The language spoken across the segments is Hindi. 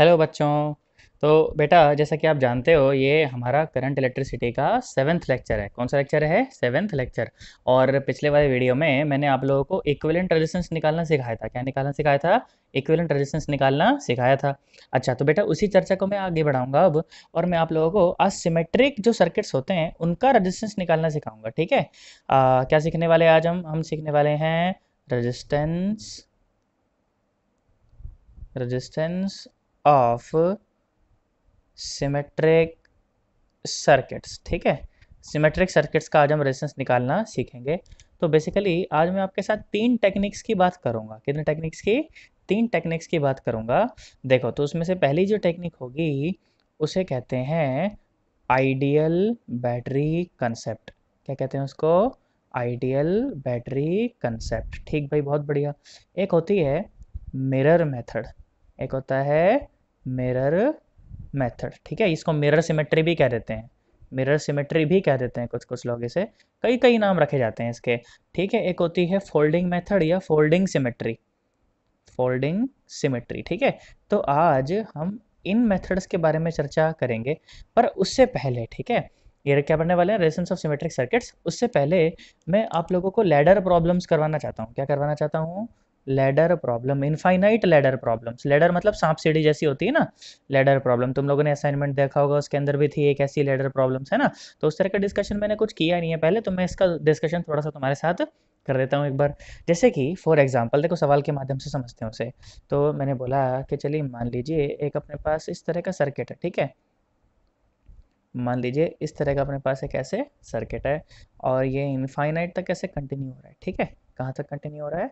हेलो बच्चों तो बेटा जैसा कि आप जानते हो ये हमारा करंट इलेक्ट्रिसिटी का सेवन्थ लेक्चर है कौन सा लेक्चर है सेवन्थ लेक्चर और पिछले वाले वीडियो में मैंने आप लोगों को इक्विवेलेंट रेजिस्टेंस निकालना सिखाया था क्या निकालना सिखाया था इक्विवेलेंट रेजिस्टेंस निकालना सिखाया था अच्छा तो बेटा उसी चर्चा को मैं आगे बढ़ाऊंगा अब और मैं आप लोगों को असिमेट्रिक जो सर्किट्स होते हैं उनका रजिस्टेंस निकालना सिखाऊंगा ठीक है क्या सीखने वाले आज हम हम सीखने वाले हैं resistance resistance of symmetric circuits ठीक है सिमेट्रिक सर्किट्स का आज हम रेजिस्टेंस निकालना सीखेंगे तो बेसिकली आज मैं आपके साथ तीन टेक्निक्स की बात करूंगा कितने टेक्निक्स की तीन टेक्निक्स की बात करूंगा देखो तो उसमें से पहली जो टेक्निक होगी उसे कहते हैं आइडियल बैटरी कंसेप्ट क्या कहते हैं उसको आइडियल बैटरी कंसेप्ट ठीक भाई बहुत बढ़िया एक होती है मिरर मेथड एक होता है मिरर मेथड ठीक है इसको मिरर सिमेट्री भी कह देते हैं मिरर सिमेट्री भी कह देते हैं कुछ कुछ लोग इसे कई कई नाम रखे जाते हैं इसके ठीक है एक होती है फोल्डिंग मेथड या फोल्डिंग सिमेट्री फोल्डिंग सिमेट्री ठीक है तो आज हम इन मेथड्स के बारे में चर्चा करेंगे पर उससे पहले ठीक है ये क्या पढ़ने वाले हैं रेसेंस ऑफ सिमेट्रिक सर्किट्स उससे पहले मैं आप लोगों को लैडर प्रॉब्लम्स करवाना चाहता हूँ क्या करवाना चाहता हूँ ladder problem infinite ladder problems ladder मतलब सांप सीढ़ी जैसी होती है ना लेडर प्रॉब्लम तुम लोगों ने असाइनमेंट देखा होगा उसके अंदर भी थी एक ऐसी लेडर प्रॉब्लम्स है ना तो उस तरह का डिस्कशन मैंने कुछ किया नहीं है पहले तो मैं इसका डिस्कशन थोड़ा सा तुम्हारे साथ कर देता हूँ एक बार जैसे कि फॉर एग्जाम्पल देखो सवाल के माध्यम से समझते हैं उसे तो मैंने बोला कि चलिए मान लीजिए एक अपने पास इस तरह का सर्किट है ठीक है मान लीजिए इस तरह का अपने पास एक ऐसे सर्किट है और ये इनफाइनाइट तक ऐसे कंटिन्यू हो रहा है ठीक है कहाँ तक कंटिन्यू हो रहा है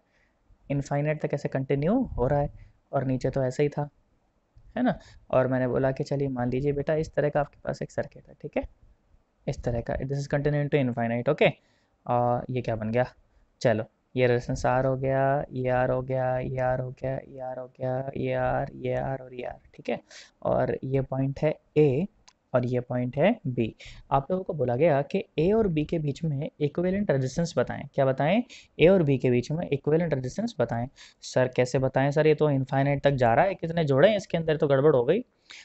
इनफाइनइट तक ऐसे कंटिन्यू हो रहा है और नीचे तो ऐसे ही था है ना और मैंने बोला कि चलिए मान लीजिए बेटा इस तरह का आपके पास एक सर्किट है ठीक है इस तरह का this is continue to infinite okay और ये क्या बन गया चलो ये रेसेंस आर हो गया ये आर हो गया ये आर हो गया ये आर हो गया ये आर ये आर और ये आर ठीक है और ये पॉइंट है ए और ये पॉइंट है बी आप लोगों को बोला गया कि ए और बी के बीच में इक्वेलेंट रेजिस्टेंस बताएं क्या बताएं ए और बी के बीच में इक्वेलेंट रेजिस्टेंस बताएं सर कैसे बताएं सर ये तो इन्फाइनाइट तक जा रहा है कितने जोड़े हैं इसके अंदर तो गड़बड़ हो गई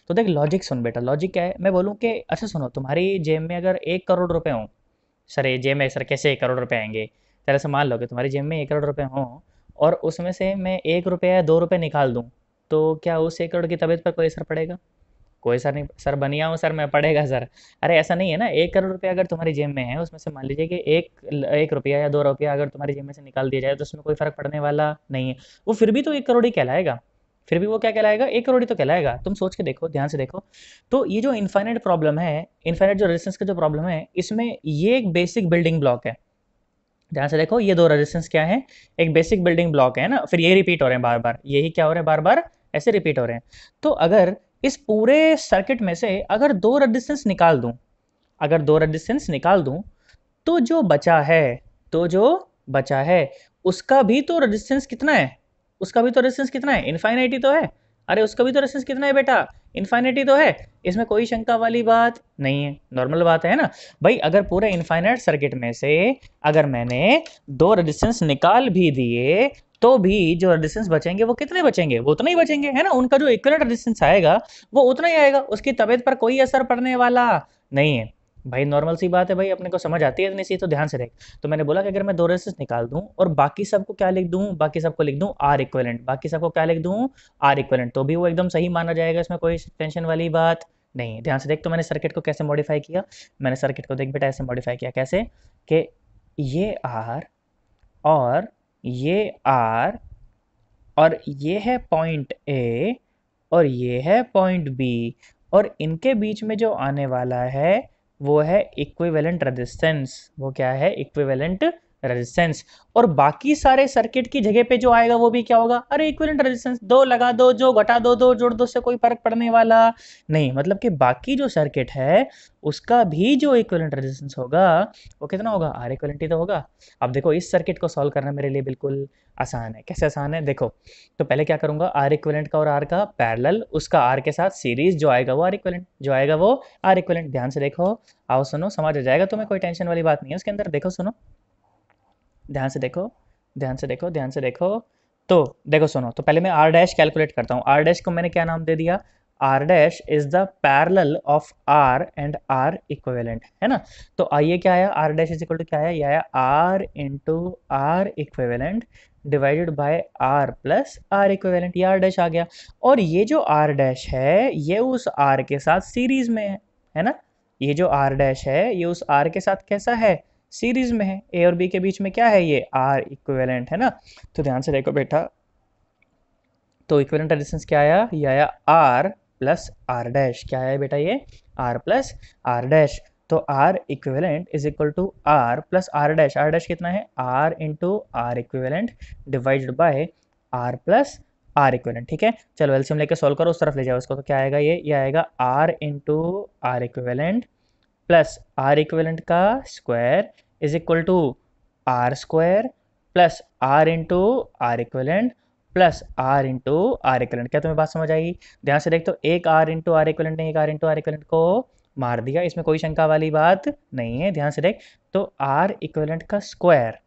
तो देख लॉजिक सुन बेटा लॉजिक क्या है मैं बोलूँ कि अच्छा सुनो तुम्हारी जेब में अगर एक करोड़ रुपये हों सर ये जेब में सर कैसे एक करोड़ रुपये आएंगे तरह से मान लो कि तुम्हारी जेब में एक करोड़ रुपये हों और उसमें से मैं एक रुपये या दो रुपये निकाल दूँ तो क्या उस एक करोड़ की तबीयत पर कोई असर पड़ेगा कोई सर नहीं सर बनिया हूँ सर मैं पढ़ेगा सर अरे ऐसा नहीं है ना एक करोड़ रुपया अगर तुम्हारी जेब में है उसमें से मान लीजिए कि एक एक रुपया या दो रुपया अगर तुम्हारी जेब में से निकाल दिया जाए तो उसमें कोई फ़र्क पड़ने वाला नहीं है वो फिर भी तो एक करोड़ ही कहलाएगा फिर भी वो क्या कहलाएगा एक करोड़ ही तो कहलाएगा तुम सोच के देखो ध्यान से देखो तो ये जो इन्फाइनेट प्रॉब्लम है इन्फाइनेट जो रेजिस्टेंस का जो प्रॉब्लम है इसमें ये एक बेसिक बिल्डिंग ब्लॉक है ध्यान से देखो ये दो रेजिस्टेंस क्या है एक बेसिक बिल्डिंग ब्लॉक है ना फिर ये रिपीट हो रहे हैं बार बार यही क्या हो रहे हैं बार बार ऐसे रिपीट हो रहे हैं तो अगर इस पूरे सर्किट में से अगर दो रेजिस्टेंस निकाल दूं अगर दो रजिस्टेंस निकाल दूं तो जो बचा है तो जो बचा है उसका भी तो रेजिस्टेंस कितना है उसका भी तो रेजिस्टेंस कितना है इन्फाइनाइटी तो है अरे उसका भी तो रेजिस्टेंस कितना है बेटा इनफाइनिटी तो है इसमें कोई शंका वाली बात नहीं है नॉर्मल बात है ना भाई अगर पूरे इन्फाइनाइट सर्किट में से अगर मैंने दो रजिस्टेंस निकाल भी दिए तो भी जो रेजिस्टेंस बचेंगे वो कितने बचेंगे वो उतना ही बचेंगे है ना उनका जो इक्वलेंट रेजिस्टेंस आएगा वो उतना ही आएगा उसकी तबीयत पर कोई असर पड़ने वाला नहीं है भाई नॉर्मल सी बात है भाई अपने को समझ आती है इतनी सी तो ध्यान से देख तो मैंने बोला कि अगर मैं दो रेजिस्टेंस निकाल दूं और बाकी सबको क्या लिख दूं बाकी सबको लिख दूं आर इक्वलेंट बाकी सबको क्या लिख दूं आर इक्वलेंट तो भी वो एकदम सही माना जाएगा इसमें कोई टेंशन वाली बात नहीं ध्यान से देख तो मैंने सर्किट को कैसे मॉडिफाई किया मैंने सर्किट को देख बेटा ऐसे मॉडिफाई किया कैसे कि ये आर और ये आर और ये है पॉइंट ए और ये है पॉइंट बी और इनके बीच में जो आने वाला है वो है इक्विवेलेंट रेजिस्टेंस वो क्या है इक्विवेलेंट रेजिस्टेंस और बाकी सारे सर्किट की जगह पे जो आएगा वो भी क्या होगा अरे इक्विवेलेंट रेजिस्टेंस दो लगा दो जो घटा दो दो जोड़ दो से कोई फर्क पड़ने वाला नहीं मतलब कि बाकी जो सर्किट है उसका भी जो इक्विवेलेंट रेजिस्टेंस होगा वो कितना होगा आर इक्विवेलेंट ही तो होगा अब देखो इस सर्किट को सॉल्व करना मेरे लिए बिल्कुल आसान है कैसे आसान है देखो तो पहले क्या करूंगा आर इक्विवेलेंट का और आर का पैरेलल उसका आर के साथ सीरीज जो आएगा वो आर इक्विवेलेंट जो आएगा वो आर इक्विवेलेंट ध्यान से देखो आओ सुनो समझ आ जाएगा तुम्हें कोई टेंशन वाली बात नहीं है उसके अंदर देखो सुनो ध्यान से देखो ध्यान से देखो ध्यान से देखो तो देखो सुनो तो पहले मैं आर डैश कैलकुलेट करता हूँ आर डैश को मैंने क्या नाम दे दिया R dash is the parallel of R and R equivalent है ना तो आइए क्या आया R dash is equal to क्या आया ये आया R into R equivalent divided by R plus R equivalent ये आर डैश आ गया और ये जो आर डैश है ये उस आर के साथ सीरीज में है है ना ये जो आर डैश है ये उस आर के साथ कैसा है सीरीज में है ए और बी के बीच में क्या है ये आर इक्वेलेंट है ना तो ध्यान से देखो बेटा तो इक्वेलेंट रेजिस्टेंस क्या आया ये आया आर प्लस आर डैश क्या आया बेटा ये आर प्लस आर डैश तो R equivalent is equal to R plus R dash R dash कितना है R into R equivalent divided by R plus R equivalent ठीक है चलो एल्सियम लेके सॉल्व करो उस तरफ ले जाओ उसको तो क्या आएगा ये ये आएगा R into R equivalent plus R equivalent का square is equal to R square plus R into R equivalent plus R into R equivalent क्या तुम्हें बात समझ आई ध्यान से देख तो एक आर इंटू आर इक्वलेंट ने एक आर इंटू आर इक्वलेंट को मार दिया इसमें कोई शंका वाली बात नहीं है ध्यान से देख तो आर इक्वलेंट का square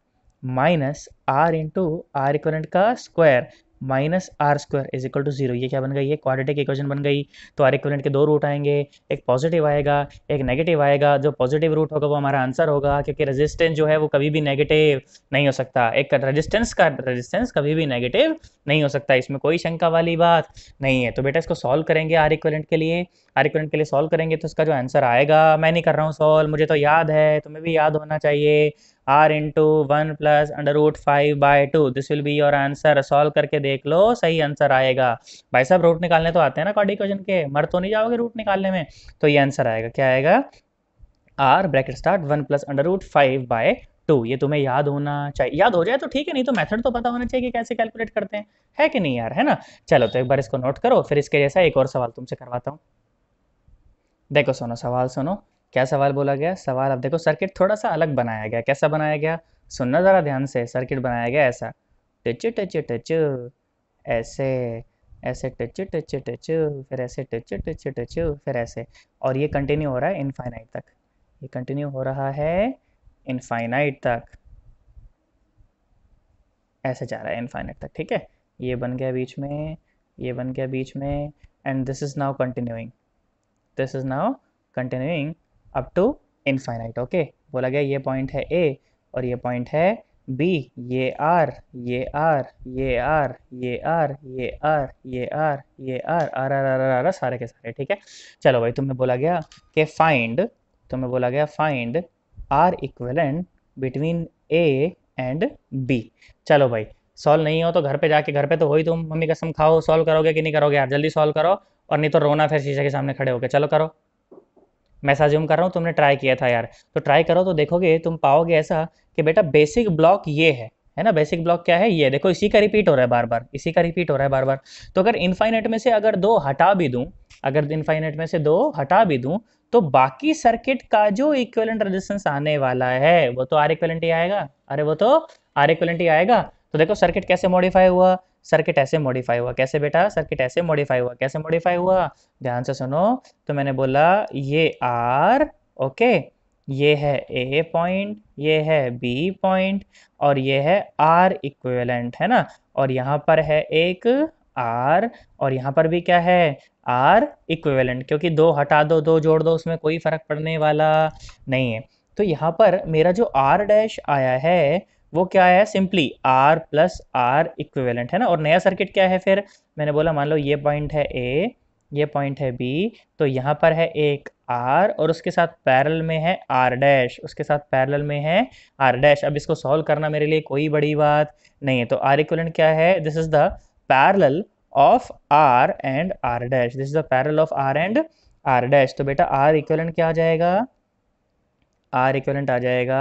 minus R into R equivalent का square minus R square is equal to zero ये क्या बन गई है क्वाड्रेटिक इक्वेशन बन गई तो आर इक्वलेंट के दो रूट आएंगे एक पॉजिटिव आएगा एक नेगेटिव आएगा जो पॉजिटिव रूट होगा वो हमारा आंसर होगा क्योंकि रेजिस्टेंस जो है वो कभी भी नेगेटिव नहीं हो सकता एक रेजिस्टेंस का रेजिस्टेंस कभी भी नेगेटिव नहीं हो सकता इसमें कोई शंका वाली बात नहीं है तो बेटा इसको सॉल्व करेंगे आर इक्वलेंट के लिए आर इक्वलेंट के लिए सॉल्व करेंगे तो इसका जो आंसर आएगा मैं नहीं कर रहा हूँ सॉल्व मुझे तो याद है तुम्हें भी याद होना चाहिए R into one plus under root five by two this will be your answer solve करके देख लो सही आंसर आएगा भाई साहब रूट निकालने तो आते हैं ना कॉडी क्वेश्चन के मर तो नहीं जाओगे रूट निकालने में तो ये आंसर आएगा क्या आएगा R bracket start one plus under root five by two ये तुम्हें याद होना चाहिए याद हो जाए तो ठीक है नहीं तो मेथड तो पता होना चाहिए कि कैसे कैलकुलेट करते हैं है कि नहीं यार है ना चलो तो एक बार इसको नोट करो फिर इसके जैसा एक और सवाल तुमसे करवाता हूँ देखो सुनो सवाल सुनो क्या सवाल बोला गया सवाल आप देखो सर्किट थोड़ा सा अलग बनाया गया कैसा बनाया गया सुनना ज़रा ध्यान से सर्किट बनाया गया ऐसा टच टच टच ऐसे ऐसे टच टच टच फिर ऐसे टच टच टच फिर ऐसे और ये कंटिन्यू हो रहा है इनफाइनाइट तक ये कंटिन्यू हो रहा है इनफाइनाइट तक ऐसे जा रहा है इनफाइनाइट तक ठीक है ये बन गया बीच में ये बन गया बीच में and this is now continuing this is now continuing up to infinite okay बोला गया ये पॉइंट है ए और ये पॉइंट है बी ये आर ये आर ये आर ये आर ये आर ये आर ये R R R R R R सारे के सारे ठीक है चलो भाई तुम्हें बोला गया कि फाइंड तुम्हें बोला गया find R equivalent between A and B चलो भाई सॉल्व नहीं हो तो घर पे जाके घर पे तो हो ही तुम मम्मी कसम खाओ सॉल्व करोगे कि नहीं करोगे यार जल्दी सॉल्व करो और नहीं तो रोना फिर शीशे के सामने खड़े होके चलो करो मैं साज्यूम कर रहा हूँ तुमने ट्राई किया था यार तो ट्राई करो तो देखोगे तुम पाओगे ऐसा कि बेटा बेसिक ब्लॉक ये है है ना बेसिक ब्लॉक क्या है ये देखो इसी का रिपीट हो रहा है बार बार इसी का रिपीट हो रहा है बार बार तो अगर इन्फाइनेट में से अगर दो हटा भी दूँ अगर इन्फाइनेट में से दो हटा भी दूँ तो बाकी सर्किट का जो इक्वलेंट रजिस्टेंस आने वाला है वो तो आर इक्वलेंट ही आएगा अरे वो तो आर इक्वलेंट ही आएगा तो देखो सर्किट कैसे मॉडिफाई हुआ सर्किट ऐसे मॉडिफाई हुआ कैसे बेटा सर्किट ऐसे मॉडिफाई हुआ कैसे मॉडिफाई हुआ ध्यान से सुनो तो मैंने बोला ये आर ओके ये है ए पॉइंट ये है बी पॉइंट और ये है आर इक्विवेलेंट है ना और यहाँ पर है एक आर और यहाँ पर भी क्या है आर इक्विवेलेंट क्योंकि दो हटा दो दो जोड़ दो उसमें कोई फर्क पड़ने वाला नहीं है तो यहाँ पर मेरा जो आर डैश आया है वो क्या है simply R plus R equivalent है ना और नया सर्किट क्या है फिर मैंने बोला मान लो ये पॉइंट है ए ये पॉइंट है बी तो यहाँ पर है एक आर और उसके साथ पैरल में है आर डैश उसके साथ पैरल में है आर डैश अब इसको सॉल्व करना मेरे लिए कोई बड़ी बात नहीं है तो आर इक्वलेंट क्या है this is the parallel of R and R dash this is the parallel of R and R dash तो बेटा आर इक्वलेंट क्या आ जाएगा आर इक्वलेंट आ जाएगा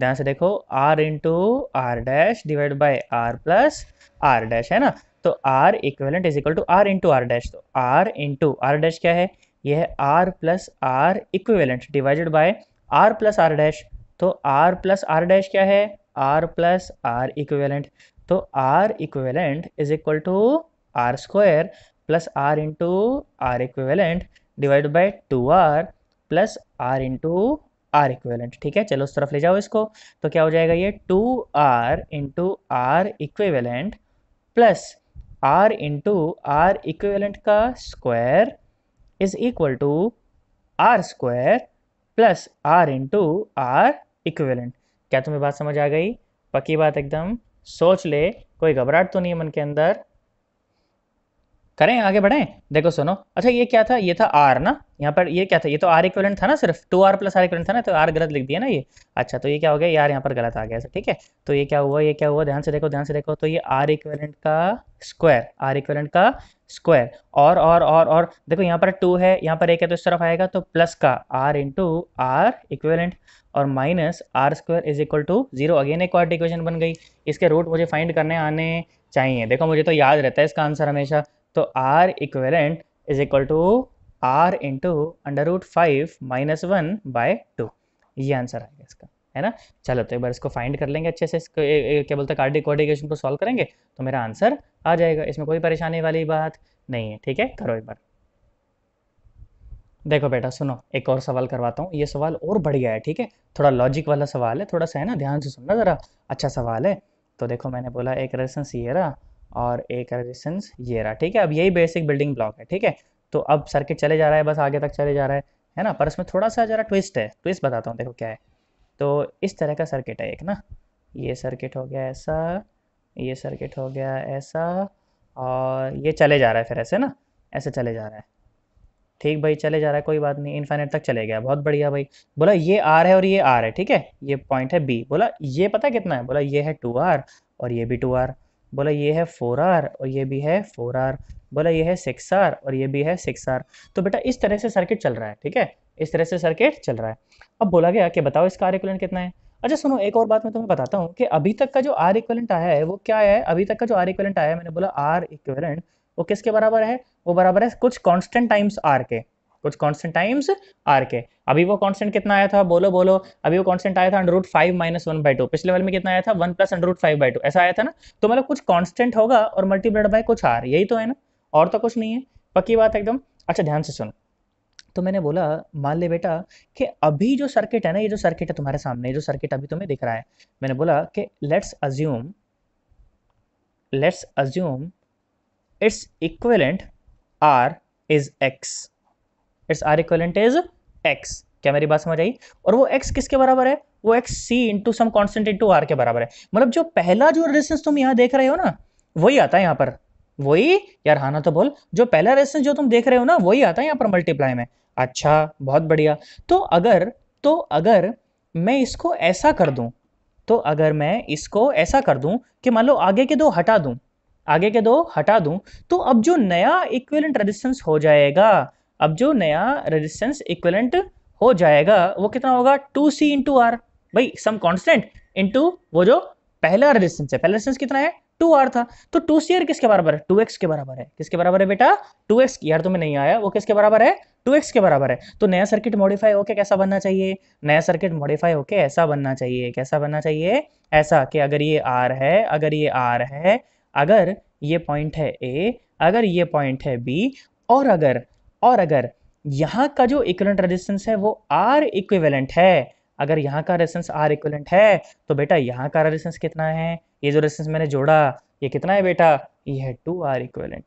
ध्यान से देखो R into R dash divide by R plus R dash है ना तो R equivalent is equal to R into R dash तो आर इंटू आर डैश क्या है यह है R plus R equivalent divided by R plus R dash तो आर प्लस आर डैश क्या है आर प्लस आर इक्वेलेंट तो R equivalent is equal to R square plus R into R equivalent divide by two R plus R into R equivalent ठीक है चलो उस तरफ ले जाओ इसको तो क्या हो जाएगा ये two R into R equivalent plus R into R equivalent का square is equal to R square plus R into R equivalent क्या तुम्हें बात समझ आ गई पक्की बात एकदम सोच ले कोई घबराहट तो नहीं है मन के अंदर करें आगे बढ़ें देखो सुनो अच्छा ये क्या था ये था आर ना यहाँ पर ये क्या था ये तो आर इक्वलेंट था ना सिर्फ two R plus R equivalent था ना तो आर गलत लिख दिया ना ये अच्छा तो ये क्या हो गया यार यहाँ पर गलत आ गया ठीक है तो ये क्या हुआ ये क्या हुआ ध्यान से देखो ध्यान से देखो तो ये आर इक्वलेंट का स्क्वायर आर इक्वलेंट का स्क्वायर और और और और देखो यहाँ पर टू है यहाँ पर एक है तो इस तरफ आएगा तो प्लस का आर इंटू आर इक्वेलेंट और minus R square is equal to zero again एक क्वार्ट इक्वेशन बन गई इसके रूट मुझे फाइंड करने आने चाहिए देखो मुझे तो याद रहता है इसका आंसर हमेशा तो R equivalent is equal to R into under root five minus one by two ये आंसर आएगा इसका है ना चलो तो एक बार इसको फाइंड कर लेंगे अच्छे से इसको क्या बोलते हैं कार्डिक कोडिकेशन को सॉल्व करेंगे तो मेरा आंसर आ जाएगा इसमें कोई परेशानी वाली बात नहीं है ठीक है करो एक बार देखो बेटा सुनो एक और सवाल करवाता हूँ ये सवाल और बढ़िया है ठीक है थोड़ा लॉजिक वाला सवाल है थोड़ा सा है ना ध्यान से सुनना ज़रा अच्छा सवाल है तो देखो मैंने बोला एक रेजिस्टेंस ये रहा और एक रेजिस्टेंस ये रहा ठीक है अब यही बेसिक बिल्डिंग ब्लॉक है ठीक है तो अब सर्किट चले जा रहा है बस आगे तक चले जा रहा है है ना पर इसमें थोड़ा सा ज़रा ट्विस्ट है ट्विस्ट बताता हूँ देखो क्या है तो इस तरह का सर्किट है एक ना ये सर्किट हो गया ऐसा ये सर्किट हो गया ऐसा और ये चले जा रहा है फिर ऐसे ना ऐसे चले जा रहा है ठीक भाई चले जा रहा है कोई बात नहीं इन्फाइनेट तक चले गया बहुत बढ़िया भाई बोला ये आर है और ये आर है ठीक है ये पॉइंट है बी बोला ये पता कितना है बोला ये है टू आर और ये भी टू आर बोला ये है फोर आर और ये भी है फोर आर बोला ये है सिक्स आर और ये भी है सिक्स आर तो बेटा इस तरह से सर्किट चल रहा है ठीक है इस तरह से सर्किट चल रहा है अब बोला गया कि बताओ इसका आर इक्वलेंट कितना है अच्छा सुनो एक और बात मैं तुम्हें बताता हूँ कि अभी तक का जो आर इक्वलेंट आया है वो क्या है अभी तक का जो आर इक्वलेंट आया है मैंने बोला आर इक्वलेंट वो किसके बराबर है वो बराबर है कुछ कॉन्स्टेंट टाइम्स आर के कुछ कॉन्स्टेंट टाइम्स आर के अभी वो कॉन्स्टेंट कितना आया था बोलो बोलो अभी वो कॉन्स्टेंट आया था under root five minus one by two पिछले वाले में कितना आया था one plus under root five by two ऐसा आया था ना तो मतलब कुछ कॉन्स्टेंट होगा और मल्टीप्लाइड बाय कुछ आर यही तो है ना और तो कुछ नहीं है पक्की बात है एकदम अच्छा ध्यान से सुन तो मैंने बोला मान ले बेटा कि अभी जो सर्किट है ना ये जो सर्किट है तुम्हारे सामने जो सर्किट अभी तुम्हें दिख रहा है मैंने बोला कि let's assume let's assume it's equivalent R is X it's R equivalent is X क्या मेरी बात समझ आई और वो एक्स किसके बराबर है वो X C into some constant into R के बराबर है मतलब जो पहला जो रेजिस्टेंस तुम यहाँ देख रहे हो ना वही आता है यहाँ पर वही यार हाँ ना तो बोल जो पहला रेजिस्टेंस जो तुम देख रहे हो ना वही आता है यहाँ पर मल्टीप्लाई में अच्छा बहुत बढ़िया तो अगर तो अगर मैं इसको ऐसा कर दूं तो अगर मैं इसको ऐसा कर दूं कि मान लो आगे के दो हटा दूं आगे के दो हटा दूं तो अब जो नया इक्विवेलेंट रेजिस्टेंस हो जाएगा अब जो नया रेजिस्टेंस इक्विवेलेंट हो जाएगा वो कितना होगा टू सी इंटू आर भाई सम कॉन्स्टेंट इंटू वो जो पहला रेजिस्टेंस है पहला रेजिस्टेंस कितना है टू आर था तो टू सी आर किसके बराबर है टू एक्स के बराबर है किसके बराबर है बेटा टू एक्स यार तुम्हें नहीं आया वो किसके बराबर है टू एक्स के बराबर है तो नया सर्किट मॉडिफाई होके कैसा बनना चाहिए नया सर्किट मॉडिफाई होके ऐसा बनना चाहिए कैसा बनना चाहिए ऐसा कि अगर ये आर है अगर ये आर है अगर ये पॉइंट है ए अगर ये पॉइंट है बी और अगर और अगर यहाँ का जो इक्वलेंट रेजिस्टेंस है वो आर इक्विवेलेंट है अगर यहाँ का रेसेंस आर इक्वलेंट है तो बेटा यहाँ का रेसेंस कितना है ये जो रेसेंस मैंने जोड़ा ये कितना है बेटा ये है टू आर इक्वलेंट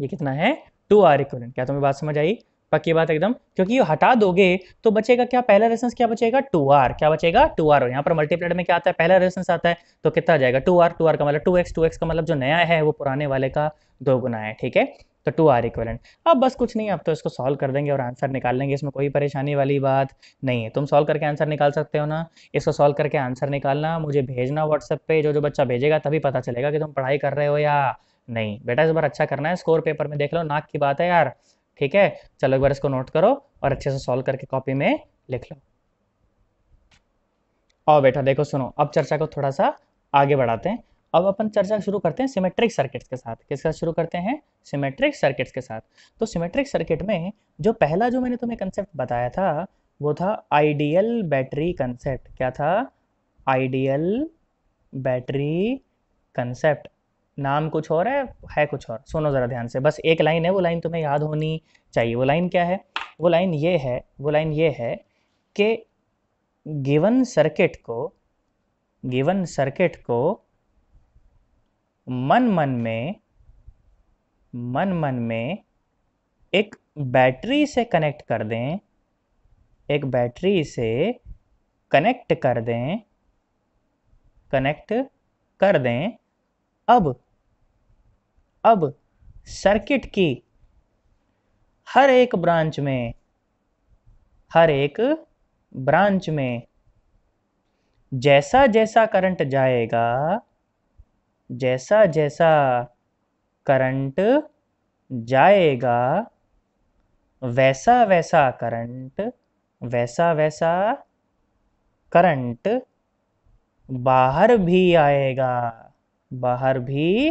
ये कितना है टू आर इक्वलेंट क्या तुम्हें बात समझ आई पक्की बात एकदम क्योंकि ये हटा दोगे तो बचेगा क्या पहला रेसेंस क्या बचेगा टू आर क्या बचेगा टू आर यहाँ पर मल्टीप्लेट में क्या आता है पहला रेसेंस आता है तो कितना जाएगा टू आर टू आर का मतलब टू एक्स टू एक्स का मतलब जो नया है वो पुराने वाले का दो गुना है ठीक है तो टू आर इक्वलेंट अब बस कुछ नहीं अब तो इसको सॉल्व कर देंगे और आंसर निकाल लेंगे इसमें कोई परेशानी वाली बात नहीं है तुम सॉल्व करके आंसर निकाल सकते हो ना इसको सॉल्व करके आंसर निकालना मुझे भेजना व्हाट्सएप पे जो जो बच्चा भेजेगा तभी पता चलेगा कि तुम पढ़ाई कर रहे हो या नहीं बेटा इस बार अच्छा करना है स्कोर पेपर में देख लो नाक की बात है यार ठीक है चलो एक बार इसको नोट करो और अच्छे से सॉल्व करके कॉपी में लिख लो और बेटा देखो सुनो अब चर्चा को थोड़ा सा आगे बढ़ाते हैं अब अपन चर्चा शुरू करते हैं सिमेट्रिक सर्किट्स के साथ किसके साथ शुरू करते हैं सिमेट्रिक सर्किट्स के साथ तो सिमेट्रिक सर्किट में जो पहला जो मैंने तुम्हें कंसेप्ट बताया था वो था आइडियल बैटरी कंसेप्ट क्या था आइडियल बैटरी कंसेप्ट नाम कुछ और है है कुछ और सुनो ज़रा ध्यान से बस एक लाइन है वो लाइन तुम्हें याद होनी चाहिए वो लाइन क्या है वो लाइन ये है वो लाइन ये है कि गिवन सर्किट को गिवन सर्किट को मन मन में मन मन में एक बैटरी से कनेक्ट कर दें एक बैटरी से कनेक्ट कर दें कनेक्ट कर दें अब अब सर्किट की हर एक ब्रांच में हर एक ब्रांच में जैसा जैसा करंट जाएगा जैसा जैसा करंट जाएगा वैसा वैसा करंट वैसा वैसा करंट बाहर भी आएगा बाहर भी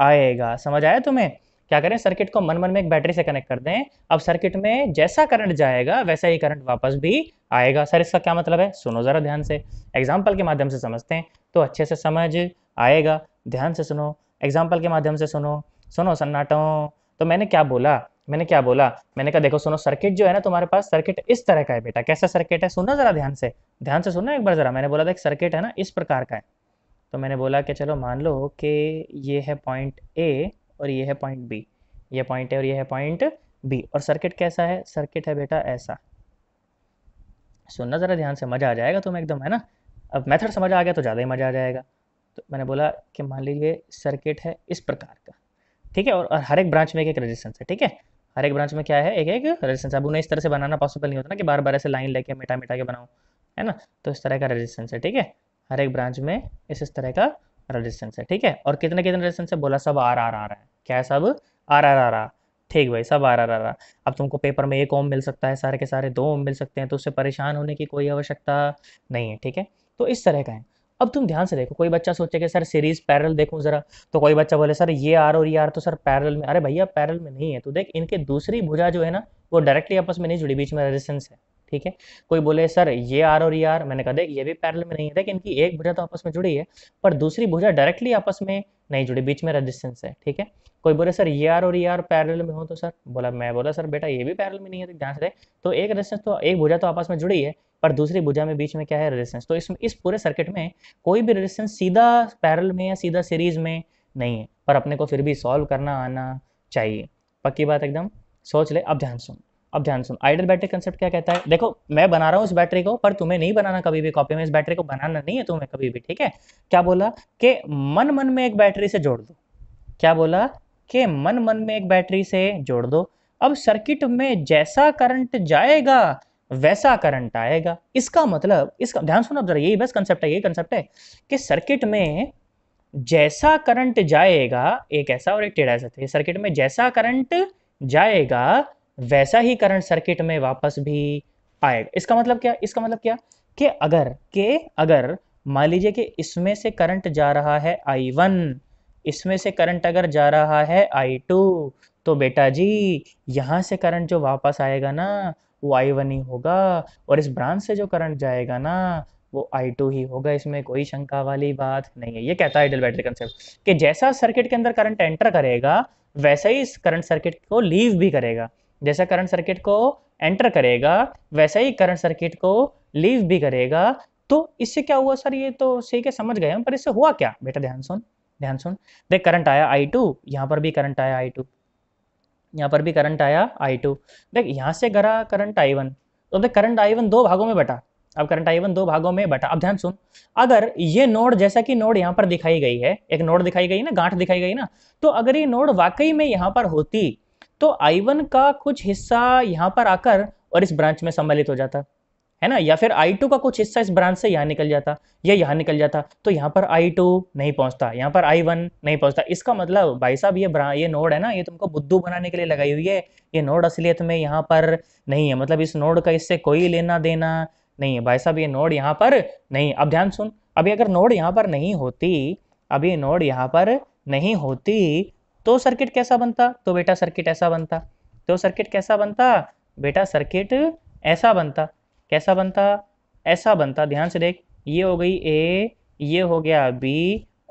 आएगा समझ आया तुम्हें क्या करें सर्किट को मन मन में एक बैटरी से कनेक्ट कर दें अब सर्किट में जैसा करंट जाएगा वैसा ही करंट वापस भी आएगा सर इसका क्या मतलब है सुनो ज़रा ध्यान से एग्जाम्पल के माध्यम से समझते हैं तो अच्छे से समझ आएगा ध्यान से सुनो एग्जाम्पल के माध्यम से सुनो सुनो सन्नाटों तो मैंने क्या बोला मैंने क्या बोला मैंने कहा देखो सुनो सर्किट जो है ना तुम्हारे पास सर्किट इस तरह का है बेटा कैसा सर्किट है सुनना जरा ध्यान से ध्यान से सुनना एक बार जरा मैंने बोला था एक सर्किट है ना इस प्रकार का है तो मैंने बोला कि चलो मान लो कि ये है पॉइंट ए और ये है पॉइंट बी ये पॉइंट ए और ये है पॉइंट बी और सर्किट कैसा है सर्किट है बेटा ऐसा सुनना ज़रा ध्यान से मज़ा आ जाएगा तुम्हें एकदम है ना अब मेथड समझ आ गया तो ज़्यादा ही मज़ा आ जाएगा तो मैंने बोला कि मान लीजिए सर्किट है इस प्रकार का ठीक है और, और हर एक ब्रांच में एक एक रेजिस्टेंस है ठीक है हर एक ब्रांच में क्या है एक एक रेजिस्टेंस अब उन्हें इस तरह से बनाना पॉसिबल नहीं होता ना कि बार बार ऐसे लाइन लेके मिटा मिटा के बनाऊँ है ना तो इस तरह का रेजिस्टेंस है ठीक है हर एक ब्रांच में इस इस तरह का रेजिस्टेंस है ठीक है और कितने कितने रेजिस्टेंस है बोला सब आर आर आ रहा है क्या है सब आर आर आ रहा ठीक भाई सब आर आर आ रहा अब तुमको पेपर में एक ओम मिल सकता है सारे के सारे दो ओम मिल सकते हैं तो उससे परेशान होने की कोई आवश्यकता नहीं है ठीक है तो इस तरह का है अब तुम ध्यान से देखो कोई बच्चा सोचेगा सर सीरीज पैरल देखूं जरा तो कोई बच्चा बोले सर ये आर और ये आर तो सर पैरल में अरे भैया पैरल में नहीं है तो देख इनके दूसरी भुजा जो है ना वो डायरेक्टली आपस में नहीं जुड़ी बीच में रेजिस्टेंस है ठीक है कोई बोले सर ये आर और ये आर मैंने कहा देख ये भी पैरल में नहीं है देख इनकी एक भुजा तो आपस में जुड़ी है पर दूसरी भुजा डायरेक्टली आपस में नहीं जुड़ी बीच में रेजिस्टेंस है ठीक है कोई बोले सर ये आर और ये आर पैरल में हो तो सर बोला मैं बोला सर बेटा ये भी पैरल में नहीं है तो ध्यान से देख तो एक रेजिस्टेंस तो एक भुजा तो आपस में जुड़ी है पर दूसरी भुजा में बीच में क्या है रेजिस्टेंस तो इस इस पूरे सर्किट में कोई भी रेजिस्टेंस सीधा पैरल में या सीधा सीरीज में नहीं है पर अपने को फिर भी सॉल्व करना आना चाहिए पक्की बात एकदम सोच ले अब ध्यान सुन अब ध्यान सुन आइडल बैटरी कंसेप्ट क्या कहता है देखो मैं बना रहा हूँ इस बैटरी को पर तुम्हें नहीं बनाना कभी भी कॉपी में इस बैटरी को बनाना नहीं है तुम्हें कभी भी ठीक है क्या बोला कि मन मन में एक बैटरी से जोड़ दो क्या बोला कि मन मन में एक बैटरी से जोड़ दो अब सर्किट में जैसा करंट जाएगा वैसा करंट आएगा इसका मतलब इसका ध्यान सुनो जरा यही बस कंसेप्ट है यही कंसेप्ट है कि सर्किट में जैसा करंट जाएगा एक ऐसा और एक टेढ़ा ऐसा सर्किट में जैसा करंट जाएगा वैसा ही करंट सर्किट में वापस भी आएगा इसका मतलब क्या इसका मतलब क्या कि अगर के अगर मान लीजिए कि इसमें से करंट जा रहा है आई वन इसमें से करंट अगर जा रहा है आई टू तो बेटा जी यहाँ से करंट जो वापस आएगा ना वो आई वन ही होगा और इस ब्रांच से जो करंट जाएगा ना वो आई टू ही होगा इसमें कोई शंका वाली बात नहीं है ये कहता है आइडल बैटरी कंसेप्ट कि जैसा सर्किट के अंदर करंट एंटर करेगा वैसा ही इस करंट सर्किट को लीव भी करेगा जैसा करंट सर्किट को एंटर करेगा वैसा ही करंट सर्किट को लीव भी करेगा तो इससे क्या हुआ सर ये तो सही के समझ गए हम पर इससे हुआ क्या बेटा ध्यान सुन ध्यान सुन देख करंट आया आई टू यहाँ पर भी करंट आया आई टू यहाँ पर भी करंट आया आई टू देख यहाँ से गरा करंट आई वन तो देख करंट आई वन दो भागों में बटा अब करंट आई वन दो भागों में बटा अब ध्यान सुन अगर ये नोड जैसा कि नोड यहाँ पर दिखाई गई है एक नोड दिखाई गई ना गांठ दिखाई गई ना तो अगर ये नोड वाकई में यहाँ पर होती तो आई वन का कुछ हिस्सा यहाँ पर आकर और इस ब्रांच में सम्मिलित हो जाता है ना या फिर आई टू का कुछ हिस्सा इस ब्रांच से यहाँ निकल जाता या यहाँ निकल जाता तो यहाँ पर आई टू नहीं पहुँचता यहाँ पर आई वन नहीं पहुँचता इसका मतलब भाई साहब ये ये नोड है ना ये तुमको बुद्धू बनाने के लिए लगाई हुई है ये नोड असलियत में यहाँ पर नहीं है मतलब इस नोड का इससे कोई लेना देना नहीं है भाई साहब ये नोड यहाँ पर नहीं अब ध्यान सुन अभी अगर नोड यहाँ पर नहीं होती अभी नोड यहाँ पर नहीं होती तो सर्किट कैसा बनता तो बेटा सर्किट ऐसा बनता तो सर्किट कैसा बनता बेटा सर्किट ऐसा बनता कैसा बनता ऐसा बनता ध्यान से देख ये हो गई ए ये हो गया बी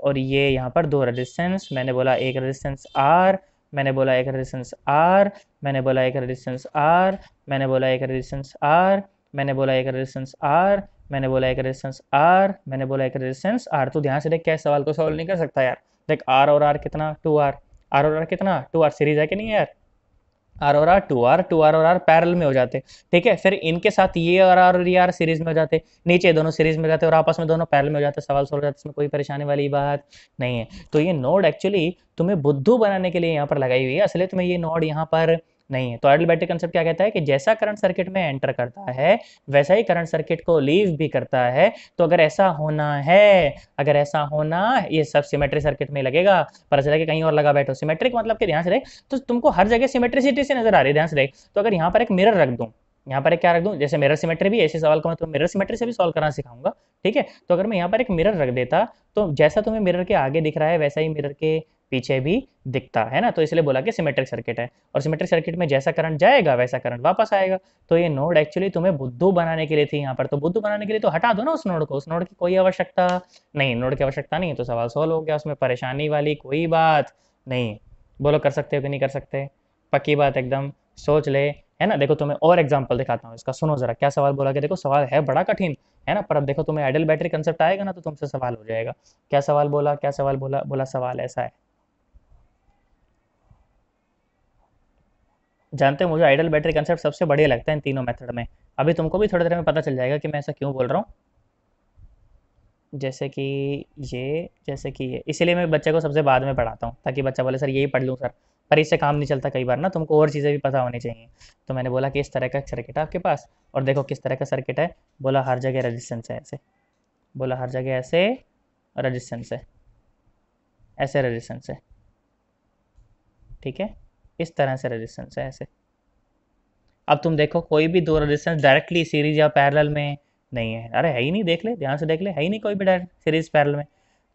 और ये यहाँ पर दो रेजिस्टेंस मैंने बोला एक रेजिस्टेंस आर मैंने बोला एक रेजिस्टेंस आर मैंने बोला एक रेजिस्टेंस आर मैंने बोला एक रेजिस्टेंस आर मैंने बोला एक रेजिस्टेंस आर मैंने बोला एक रेजिस्टेंस आर मैंने बोला एक रेजिस्टेंस आर तो ध्यान से देख क्या सवाल को सॉल्व नहीं कर सकता यार देख आर और आर कितना टू आर आर और आर कितना टू आर सीरीज है कि नहीं यार आर और R two R two R और आर पैरल में हो जाते ठीक है फिर इनके साथ ये आर आर और ये आर सीरीज में हो जाते नीचे दोनों सीरीज में जाते और आपस में दोनों पैरल में हो जाते सवाल सोल्व जाते इसमें कोई परेशानी वाली बात नहीं है तो ये नोड एक्चुअली तुम्हें बुद्धू बनाने के लिए यहाँ पर लगाई हुई है असले तुम्हें ये नोड यहाँ पर नहीं है तो आइडल बैटरी कंसेप्ट क्या कहता है कि जैसा करंट सर्किट में एंटर करता है वैसा ही करंट सर्किट को लीव भी करता है तो अगर ऐसा होना है अगर ऐसा होना ये सब सिमेट्रिक सर्किट में लगेगा पर चला लगे कहीं और लगा बैठो सिमेट्रिक मतलब कि ध्यान से देख तो तुमको हर जगह सिमेट्रिसिटी से नजर आ रही है ध्यान से देख तो अगर यहाँ पर एक मिरर रख दूँ यहाँ पर एक क्या रख दूँ जैसे मिरर सिमेट्री भी ऐसे सवाल को मैं तो मिरर सिमेट्री से भी सॉल्व करना सिखाऊंगा ठीक है तो अगर मैं यहाँ पर एक मिरर रख देता तो जैसा तुम्हें मिरर के आगे दिख रहा है वैसा ही मिरर के पीछे भी दिखता है ना तो इसलिए बोला कि सिमेट्रिक सर्किट है और सिमेट्रिक सर्किट में जैसा करंट जाएगा वैसा करंट वापस आएगा तो ये नोड एक्चुअली तुम्हें बुद्धू बनाने के लिए थी यहाँ पर तो बुद्धू बनाने के लिए तो हटा दो ना उस नोड को उस नोड की कोई आवश्यकता नहीं नोड की आवश्यकता नहीं तो सवाल सोल्व हो गया उसमें परेशानी वाली कोई बात नहीं बोलो कर सकते हो कि नहीं कर सकते पक्की बात एकदम सोच ले है ना देखो तुम्हें और एग्जाम्पल दिखाता हूँ इसका सुनो जरा क्या सवाल बोला गया देखो सवाल है बड़ा कठिन है ना पर अब देखो तुम्हें आइडल बैटरी कंसेप्ट आएगा ना तो तुमसे सवाल हो जाएगा क्या सवाल बोला क्या सवाल बोला बोला सवाल ऐसा है जानते हो मुझे आइडल बैटरी कंसेप्ट सबसे बढ़िया लगता है इन तीनों मेथड में अभी तुमको भी थोड़ी देर में पता चल जाएगा कि मैं ऐसा क्यों बोल रहा हूँ जैसे कि ये जैसे कि ये इसीलिए मैं बच्चे को सबसे बाद में पढ़ाता हूँ ताकि बच्चा बोले सर यही पढ़ लूँ सर पर इससे काम नहीं चलता कई बार ना तुमको और चीज़ें भी पता होनी चाहिए तो मैंने बोला कि इस तरह का सर्किट है आपके पास और देखो किस तरह का सर्किट है बोला हर जगह रजिस्टेंस है ऐसे बोला हर जगह ऐसे रजिस्टेंस है ऐसे रजिस्टेंस है ठीक है इस तरह से रजिस्टेंस है ऐसे अब तुम देखो कोई भी दो रजिस्टेंस डायरेक्टली सीरीज या पैरेलल में नहीं है अरे है ही नहीं देख ले ध्यान से देख ले है ही नहीं कोई भी डायरेक्ट सीरीज पैरल में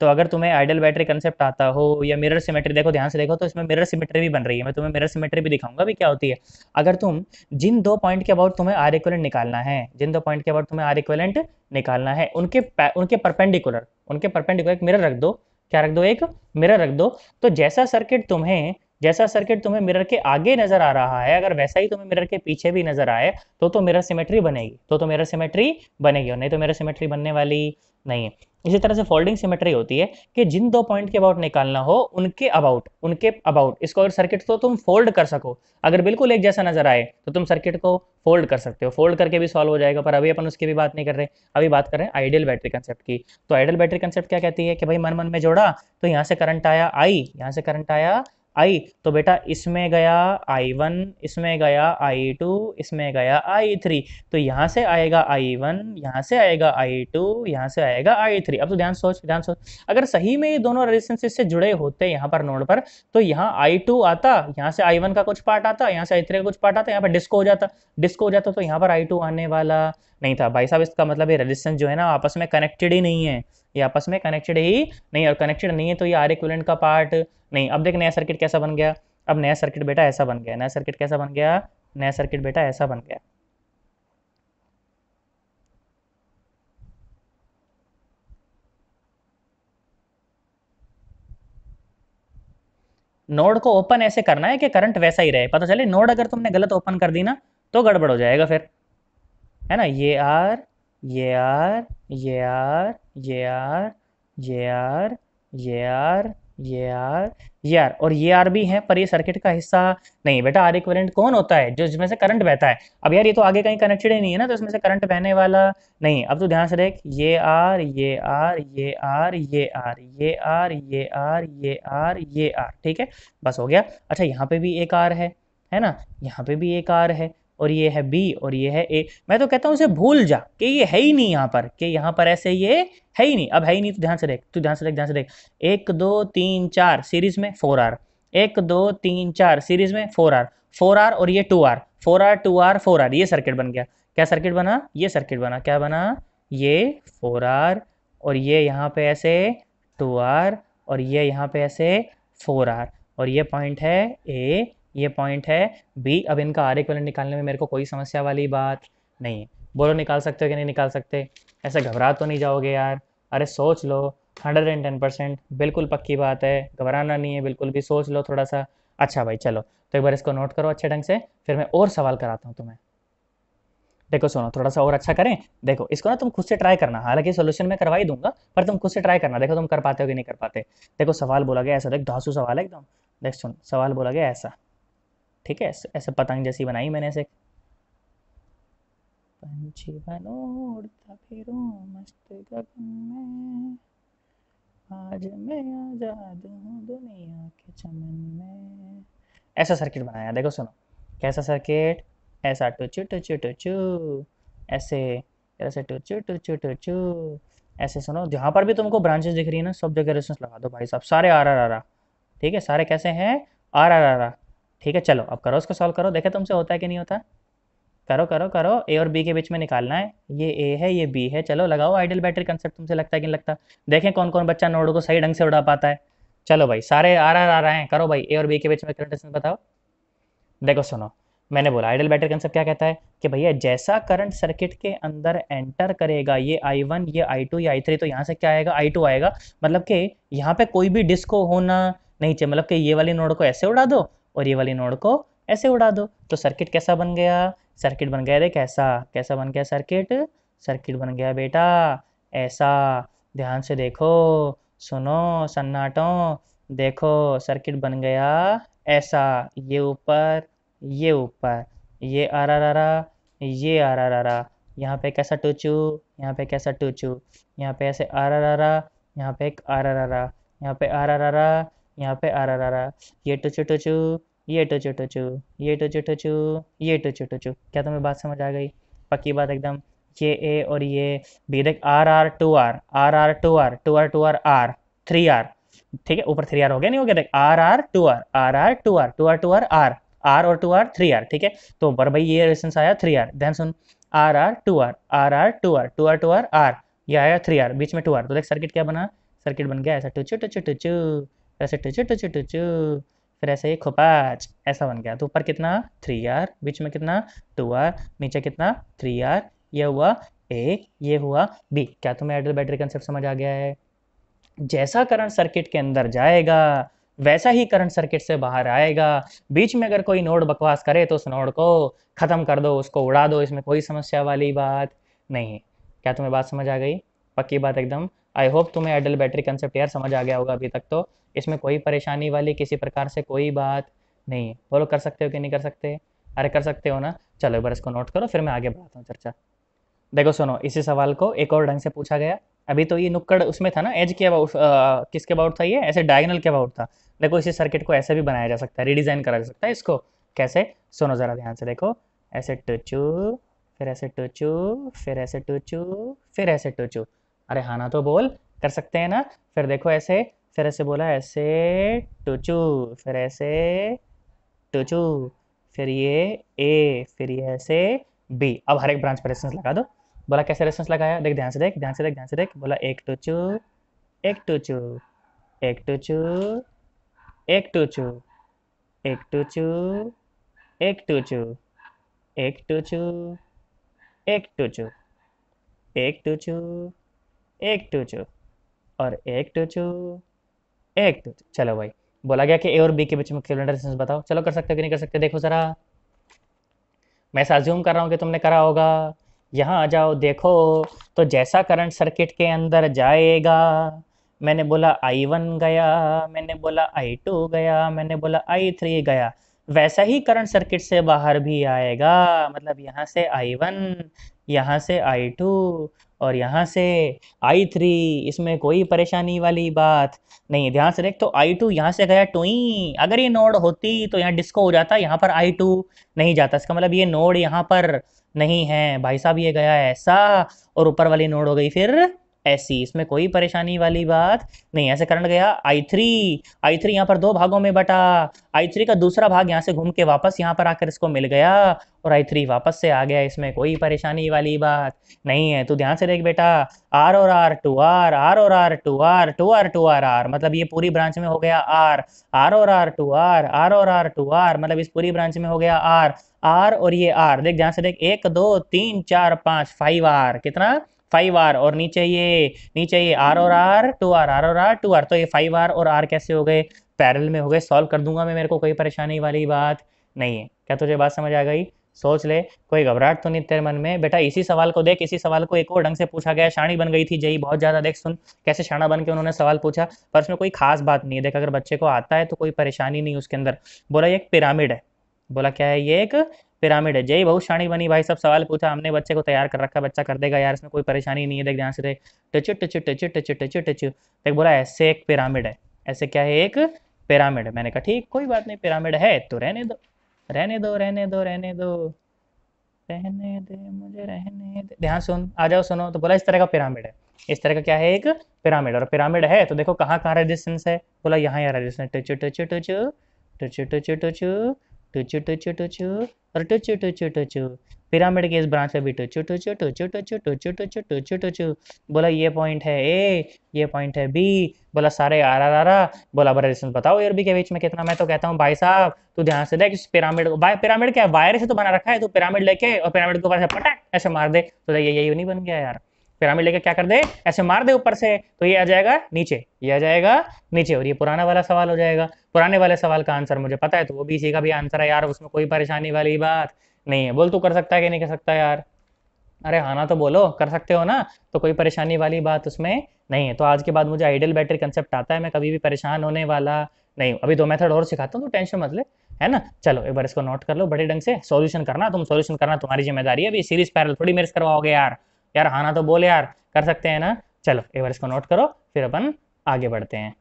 तो अगर तुम्हें आइडल बैटरी कंसेप्ट आता हो या मिरर सिमेट्री देखो ध्यान से देखो तो इसमें मिरर सिमेट्री भी बन रही है मैं तुम्हें मिरर सिमेट्री भी दिखाऊंगा भी क्या होती है अगर तुम जिन दो पॉइंट के अबाउट तुम्हें आर इक्वलेंट निकालना है जिन दो पॉइंट के अबाउट तुम्हें आर इक्वलेंट निकालना है उनके उनके परपेंडिकुलर उनके परपेंडिकुलर एक मिरर रख दो क्या रख दो एक मिरर रख दो तो जैसा सर्किट तुम्हें जैसा सर्किट तुम्हें मिरर के आगे नजर आ रहा है अगर वैसा ही तुम्हें मिरर के पीछे भी नजर आए तो तो मिरर सिमेट्री बनेगी तो तो मिरर सिमेट्री बनेगी और नहीं तो मिरर सिमेट्री बनने वाली नहीं है इसी तरह से फोल्डिंग सिमेट्री होती है कि जिन दो पॉइंट के अबाउट निकालना हो उनके अबाउट उनके अबाउट इसको अगर सर्किट को तो तुम फोल्ड कर सको अगर बिल्कुल एक जैसा नजर आए तो तुम सर्किट को फोल्ड कर सकते हो फोल्ड करके भी सॉल्व हो जाएगा पर अभी अपन उसकी भी बात नहीं कर रहे अभी बात कर रहे हैं आइडियल बैटरी कंसेप्ट की तो आइडियल बैटरी कंसेप्ट क्या कहती है कि भाई मन मन में जोड़ा तो यहाँ से करंट आया आई यहाँ से करंट आया आई तो बेटा इसमें गया आई वन इसमें गया आई टू इसमें गया आई थ्री तो यहाँ से आएगा आई वन यहाँ से आएगा आई टू यहाँ से आएगा आई थ्री अब तो ध्यान सोच ध्यान सोच अगर सही में ये दोनों रेजिस्टेंस से जुड़े होते हैं यहाँ पर नोड पर तो यहाँ आई टू आता यहाँ से आई वन का कुछ पार्ट आता यहाँ से आई थ्री का कुछ पार्ट आता यहाँ पर डिस्को हो जाता डिस्को हो जाता तो यहाँ पर आई टू आने वाला नहीं था भाई साहब इसका मतलब ये रजिस्टेंस जो है ना आपस में कनेक्टेड ही नहीं है ये आपस में कनेक्टेड ही नहीं और कनेक्टेड नहीं है तो ये आर इक्विलेंट का पार्ट नहीं अब देख नया सर्किट कैसा बन गया अब नया सर्किट बेटा ऐसा बन गया नया सर्किट कैसा बन गया नया सर्किट बेटा ऐसा बन गया नोड को ओपन ऐसे करना है कि करंट वैसा ही रहे पता चले नोड अगर तुमने गलत ओपन कर दी ना तो गड़बड़ हो जाएगा फिर है ना ये आर ये आर ये आर ये आर ये आर ये आर ये आर ये आर और ये आर भी है पर ये सर्किट का हिस्सा नहीं बेटा आर इक्वलेंट कौन होता है जो जिसमें से करंट बहता है अब यार ये तो आगे कहीं कनेक्टेड ही नहीं है ना तो इसमें से करंट बहने वाला नहीं अब तो ध्यान से देख ये आर ये आर ये आर ये आर ये आर ये आर ये आर ये आर ठीक है बस हो गया अच्छा यहाँ पे भी एक आर है है ना यहाँ पे भी एक आर है और ये है बी और ये है ए मैं तो कहता हूँ उसे भूल जा कि ये है ही नहीं यहाँ पर कि यहाँ पर ऐसे ये है ही नहीं अब है ही नहीं तो ध्यान से देख तू ध्यान से देख ध्यान से देख एक दो तीन चार सीरीज में फोर आर एक दो तीन चार सीरीज में फोर आर फोर आर और ये two R four R two R four R ये सर्किट बन गया क्या सर्किट बना ये सर्किट बना क्या बना ये फोर आर और ये यहाँ पे ऐसे टू आर और ये यहाँ पे ऐसे फोर आर और ये पॉइंट है ए ये पॉइंट है बी अब इनका आर इक्वलेंट निकालने में मेरे को कोई समस्या वाली बात नहीं बोलो निकाल सकते हो कि नहीं निकाल सकते ऐसे घबरा तो नहीं जाओगे यार अरे सोच लो हंड्रेड एंड टेन परसेंट बिल्कुल पक्की बात है घबराना नहीं है बिल्कुल भी सोच लो थोड़ा सा अच्छा भाई चलो तो एक बार इसको नोट करो अच्छे ढंग से फिर मैं और सवाल कराता हूँ तुम्हें देखो सुनो थोड़ा सा और अच्छा करें देखो इसको ना तुम खुद से ट्राई करना हालांकि सोल्यूशन में करवा ही दूंगा पर तुम खुद से ट्राई करना देखो तुम कर पाते हो कि नहीं कर पाते देखो सवाल बोला गया ऐसा देख धासू सवाल है एकदम देख सुन सवाल बोला गया ऐसा ठीक है ऐसे पतंग जैसी बनाई मैंने ऐसे पंछी बनो उड़ता फिरूं मस्त गगन में आज मैं आजाद हूँ दुनिया के चमन में ऐसा सर्किट बनाया देखो सुनो कैसा सर्किट ऐसा टुचू टुचू टुचू ऐसे ऐसे टुचू टुचू टुचू ऐसे सुनो जहाँ पर भी तुमको ब्रांचेस दिख रही है ना सब जगह रेस्टेंस लगा दो भाई साहब सारे आर आर आर ठीक है सारे कैसे हैं आर आर आर ठीक है चलो अब करो उसको सॉल्व करो देखे तुमसे होता है कि नहीं होता करो करो करो ए और बी के बीच में निकालना है ये ए है ये बी है चलो लगाओ आइडियल बैटरी कंसेप्ट तुमसे लगता है कि नहीं लगता देखें कौन कौन बच्चा नोड को सही ढंग से उड़ा पाता है चलो भाई सारे आर आर आ रहे हैं करो भाई ए और बी के बीच में करंट डिस्टेंस बताओ देखो सुनो मैंने बोला आइडल बैटरी कंसेप्ट क्या कहता है कि भैया जैसा करंट सर्किट के अंदर एंटर करेगा ये आई वन ये आई टू ये आई थ्री तो यहाँ से क्या आएगा आई टू आएगा मतलब कि यहाँ पे कोई भी डिस्को होना नहीं चाहिए मतलब कि ये वाली नोड को ऐसे उड़ा दो और ये वाली नोड को ऐसे उड़ा दो तो सर्किट कैसा बन गया सर्किट बन गया रे कैसा कैसा बन गया सर्किट सर्किट बन गया बेटा ऐसा ध्यान से देखो सुनो सन्नाटो देखो सर्किट बन गया ऐसा ये ऊपर ये ऊपर ये आ रहा रहा ये आ रहा रहा यहाँ पे कैसा टूचू यहाँ पे कैसा टूचू यहाँ पे ऐसे आ रहा रहा यहाँ पे एक आ रहा रहा यहाँ पे आ रहा रहा यहाँ पे आ रहा रहा ये टू चू टू चू ये टू चू टू चू ये टू चू टू चू ये टू चू टू चू क्या तुम्हें बात समझ आ गई पक्की बात एकदम ये ए और ये बी देख R R two R R R two R two R two R R three R ठीक है ऊपर थ्री आर हो गया नहीं हो गया देख R R two R R R two R two R two R R R और टू आर थ्री आर ठीक है तो ऊपर भाई ये रेसेंस आया थ्री आर ध्यान सुन R R two R R R two R two R two R R ये आया थ्री आर बीच में टू आर तो देख सर्किट क्या बना सर्किट बन गया ऐसा टुचू टुचू टुचू फिर ऐसे टुचू टुचू टुचू फिर ऐसे खुपाच ऐसा बन गया तो ऊपर कितना थ्री आर बीच में कितना टू आर नीचे कितना थ्री आर ये हुआ ए ये हुआ बी क्या तुम्हें एडल बैटरी कंसेप्ट समझ आ गया है जैसा करंट सर्किट के अंदर जाएगा वैसा ही करंट सर्किट से बाहर आएगा बीच में अगर कोई नोड बकवास करे तो उस नोड को ख़त्म कर दो उसको उड़ा दो इसमें कोई समस्या वाली बात नहीं क्या तुम्हें बात समझ आ गई पक्की बात एकदम आई होप तुम्हें एडल बैटरी कंसेप्ट यार समझ आ गया होगा अभी तक तो इसमें कोई परेशानी वाली किसी प्रकार से कोई बात नहीं है बोलो कर सकते हो कि नहीं कर सकते अरे कर सकते हो ना चलो एक बार इसको नोट करो फिर मैं आगे बढ़ाता हूँ चर्चा देखो सुनो इसी सवाल को एक और ढंग से पूछा गया अभी तो ये नुक्कड़ उसमें था ना एज के अबाउट किसके अबाउट था ये ऐसे डायगनल के अबाउट था देखो इसी सर्किट को ऐसे भी बनाया जा सकता है रिडिज़ाइन करा जा सकता है इसको कैसे सुनो ज़रा ध्यान से देखो ऐसे टूचू फिर ऐसे टूचू फिर ऐसे टूचू फिर ऐसे टूचू अरे हाँ ना तो बोल कर सकते हैं ना फिर देखो ऐसे फिर ऐसे बोला ऐसे टूचू फिर ऐसे टूचू फिर ये ए फिर ये ऐसे बी अब हर एक ब्रांच पर रेफरेंस लगा दो बोला कैसे रेफरेंस लगाया देख ध्यान से देख ध्यान से देख ध्यान से देख बोला एक टूचू एक टूचू एक टूचू एक टूचू एक टूचू एक टूचू एक टूचू एक टूचू एक टूचू एक टू टू और एक टू टू एक टू चलो भाई बोला गया कि ए और बी के बीच में किलोमीटर डिस्टेंस बताओ चलो कर सकते हो कि नहीं कर सकते देखो ज़रा मैं साज्यूम कर रहा हूँ कि तुमने करा होगा यहाँ आ जाओ देखो तो जैसा करंट सर्किट के अंदर जाएगा मैंने बोला आई वन गया मैंने बोला आई टू गया मैंने बोला आई थ्री गया वैसा ही करंट सर्किट से बाहर भी आएगा मतलब यहाँ से आई वन यहाँ से आई टू और यहाँ से आई थ्री इसमें कोई परेशानी वाली बात नहीं ध्यान से देख तो आई टू यहाँ से गया टोई अगर ये नोड होती तो यहाँ डिस्को हो जाता यहाँ पर आई टू नहीं जाता इसका मतलब ये नोड यहाँ पर नहीं है भाई साहब ये गया ऐसा और ऊपर वाली नोड हो गई फिर ऐसी इसमें कोई परेशानी वाली बात नहीं ऐसे करंट गया आई थ्री आई थ्री यहाँ पर दो भागों में बटा आई थ्री का दूसरा भाग यहाँ से घूम के वापस यहाँ पर आकर इसको मिल गया और आई थ्री वापस से आ गया इसमें कोई परेशानी वाली बात नहीं है तो ध्यान से देख बेटा आर और आर टू आर आर और R two R two R two R R मतलब ये पूरी ब्रांच में हो गया आर आर और आर टू आर आर और आर टू आर मतलब इस पूरी ब्रांच में हो गया आर आर और ये आर देख ध्यान से देख एक दो तीन चार पाँच फाइव आर कितना फाइव आर और नीचे ये नीचे ये आर और आर टू आर आर और आर टू आर तो ये फाइव आर और आर कैसे हो गए पैरल में हो गए सॉल्व कर दूंगा मैं मेरे को कोई परेशानी वाली बात नहीं है क्या तुझे बात समझ आ गई सोच ले कोई घबराहट तो नहीं तेरे मन में बेटा इसी सवाल को देख इसी सवाल को एक और ढंग से पूछा गया शाणी बन गई थी जई बहुत ज़्यादा देख सुन कैसे शाणा बन के उन्होंने सवाल पूछा पर उसमें कोई खास बात नहीं है देख अगर बच्चे को आता है तो कोई परेशानी नहीं उसके अंदर बोला ये एक पिरामिड है बोला क्या है ये एक पिरामिड है जय बहुत शाणी बनी भाई सब सवाल पूछा हमने बच्चे को तैयार कर रखा बच्चा कर देगा यार इसमें कोई परेशानी नहीं है देख ध्यान से देख touch touch touch touch touch टचू देख बोला ऐसे एक पिरामिड है ऐसे क्या है एक पिरामिड है मैंने कहा ठीक कोई बात नहीं पिरामिड है तो रहने दो रहने दो रहने दो रहने दो रहने दे मुझे रहने दे ध्यान सुन आ जाओ सुनो तो बोला इस तरह का पिरामिड है इस तरह का क्या है एक पिरामिड और पिरामिड है तो देखो कहाँ कहाँ रेजिस्टेंस है बोला यहाँ यहाँ resistance touch touch touch touch touch टचू टुचू टुचू टुचू और टुचू टुचू टुचू पिरामिड के इस ब्रांच में भी टुचू टुचू टुचू टुचू टुचू टुचू टुचू टुचू बोला ये पॉइंट है ए ये पॉइंट है बी बोला सारे आर आर आर बोला बड़ा डिस्टेंस बताओ ए और बी के बीच में कितना मैं तो कहता हूँ भाई साहब तू ध्यान से देख पिरामिड को भाई पिरामिड क्या वायर से तो बना रखा है तू पिरामिड लेके और पिरामिड के ऊपर से पटक ऐसे मार दे तो ये यही नहीं बन गया यार पिरामिड लेके क्या कर दे ऐसे मार दे ऊपर से तो ये आ जाएगा नीचे ये आ जाएगा नीचे और ये पुराना वाला सवाल हो जाएगा पुराने वाले सवाल का आंसर मुझे पता है तो वो भी इसी का भी आंसर है यार उसमें कोई परेशानी वाली बात नहीं है बोल तू कर सकता है कि नहीं कर सकता यार अरे हाँ ना तो बोलो कर सकते हो ना तो कोई परेशानी वाली बात उसमें नहीं है तो आज के बाद मुझे आइडियल बैटरी कंसेप्ट आता है मैं कभी भी परेशान होने वाला नहीं अभी दो मेथड और सिखाता हूँ तो टेंशन मत ले है ना चलो एक बार इसको नोट कर लो बड़े ढंग से सॉल्यूशन करना तुम सॉल्यूशन करना तुम्हारी जिम्मेदारी है अभी सीरीज पैरल थोड़ी मेरे करवाओगे यार यार आना तो बोले यार कर सकते हैं ना चलो एक बार इसको नोट करो फिर अपन आगे बढ़ते हैं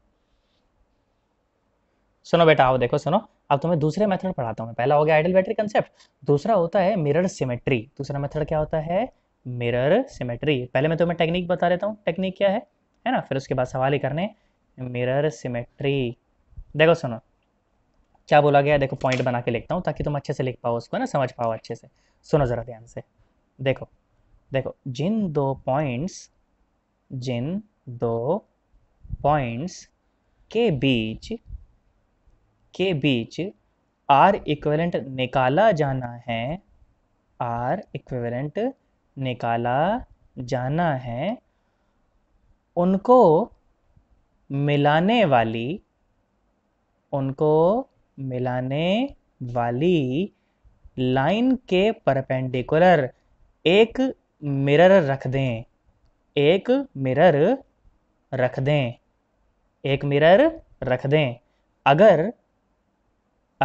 सुनो बेटा आओ देखो सुनो अब तुम्हें दूसरे मेथड पढ़ाता हूँ पहला हो गया आइडल बैटरी कंसेप्ट दूसरा होता है मिरर सिमेट्री दूसरा मेथड क्या होता है मिरर सिमेट्री पहले मैं तुम्हें टेक्निक बता देता हूँ टेक्निक क्या है है ना फिर उसके बाद सवाल ही करने मिरर सिमेट्री देखो सुनो क्या बोला गया देखो पॉइंट बना के लिखता हूँ ताकि तुम अच्छे से लिख पाओ उसको ना समझ पाओ अच्छे से सुनो ज़रा ध्यान से देखो देखो जिन दो पॉइंट्स जिन दो पॉइंट्स के बीच के बीच आर इक्वेलेंट निकाला जाना है आर इक्वेलेंट निकाला जाना है उनको मिलाने वाली उनको मिलाने वाली लाइन के परपेंडिकुलर एक मिरर रख दें एक मिरर रख दें एक मिरर रख दें अगर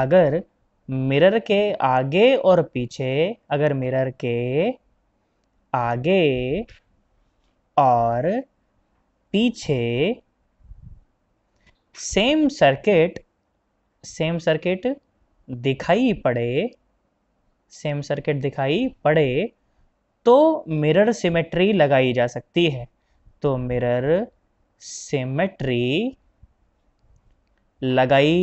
अगर मिरर के आगे और पीछे अगर मिरर के आगे और पीछे सेम सर्किट सेम सर्किट दिखाई पड़े सेम सर्किट दिखाई पड़े तो मिरर सिमेट्री लगाई जा सकती है तो मिरर सिमेट्री लगाई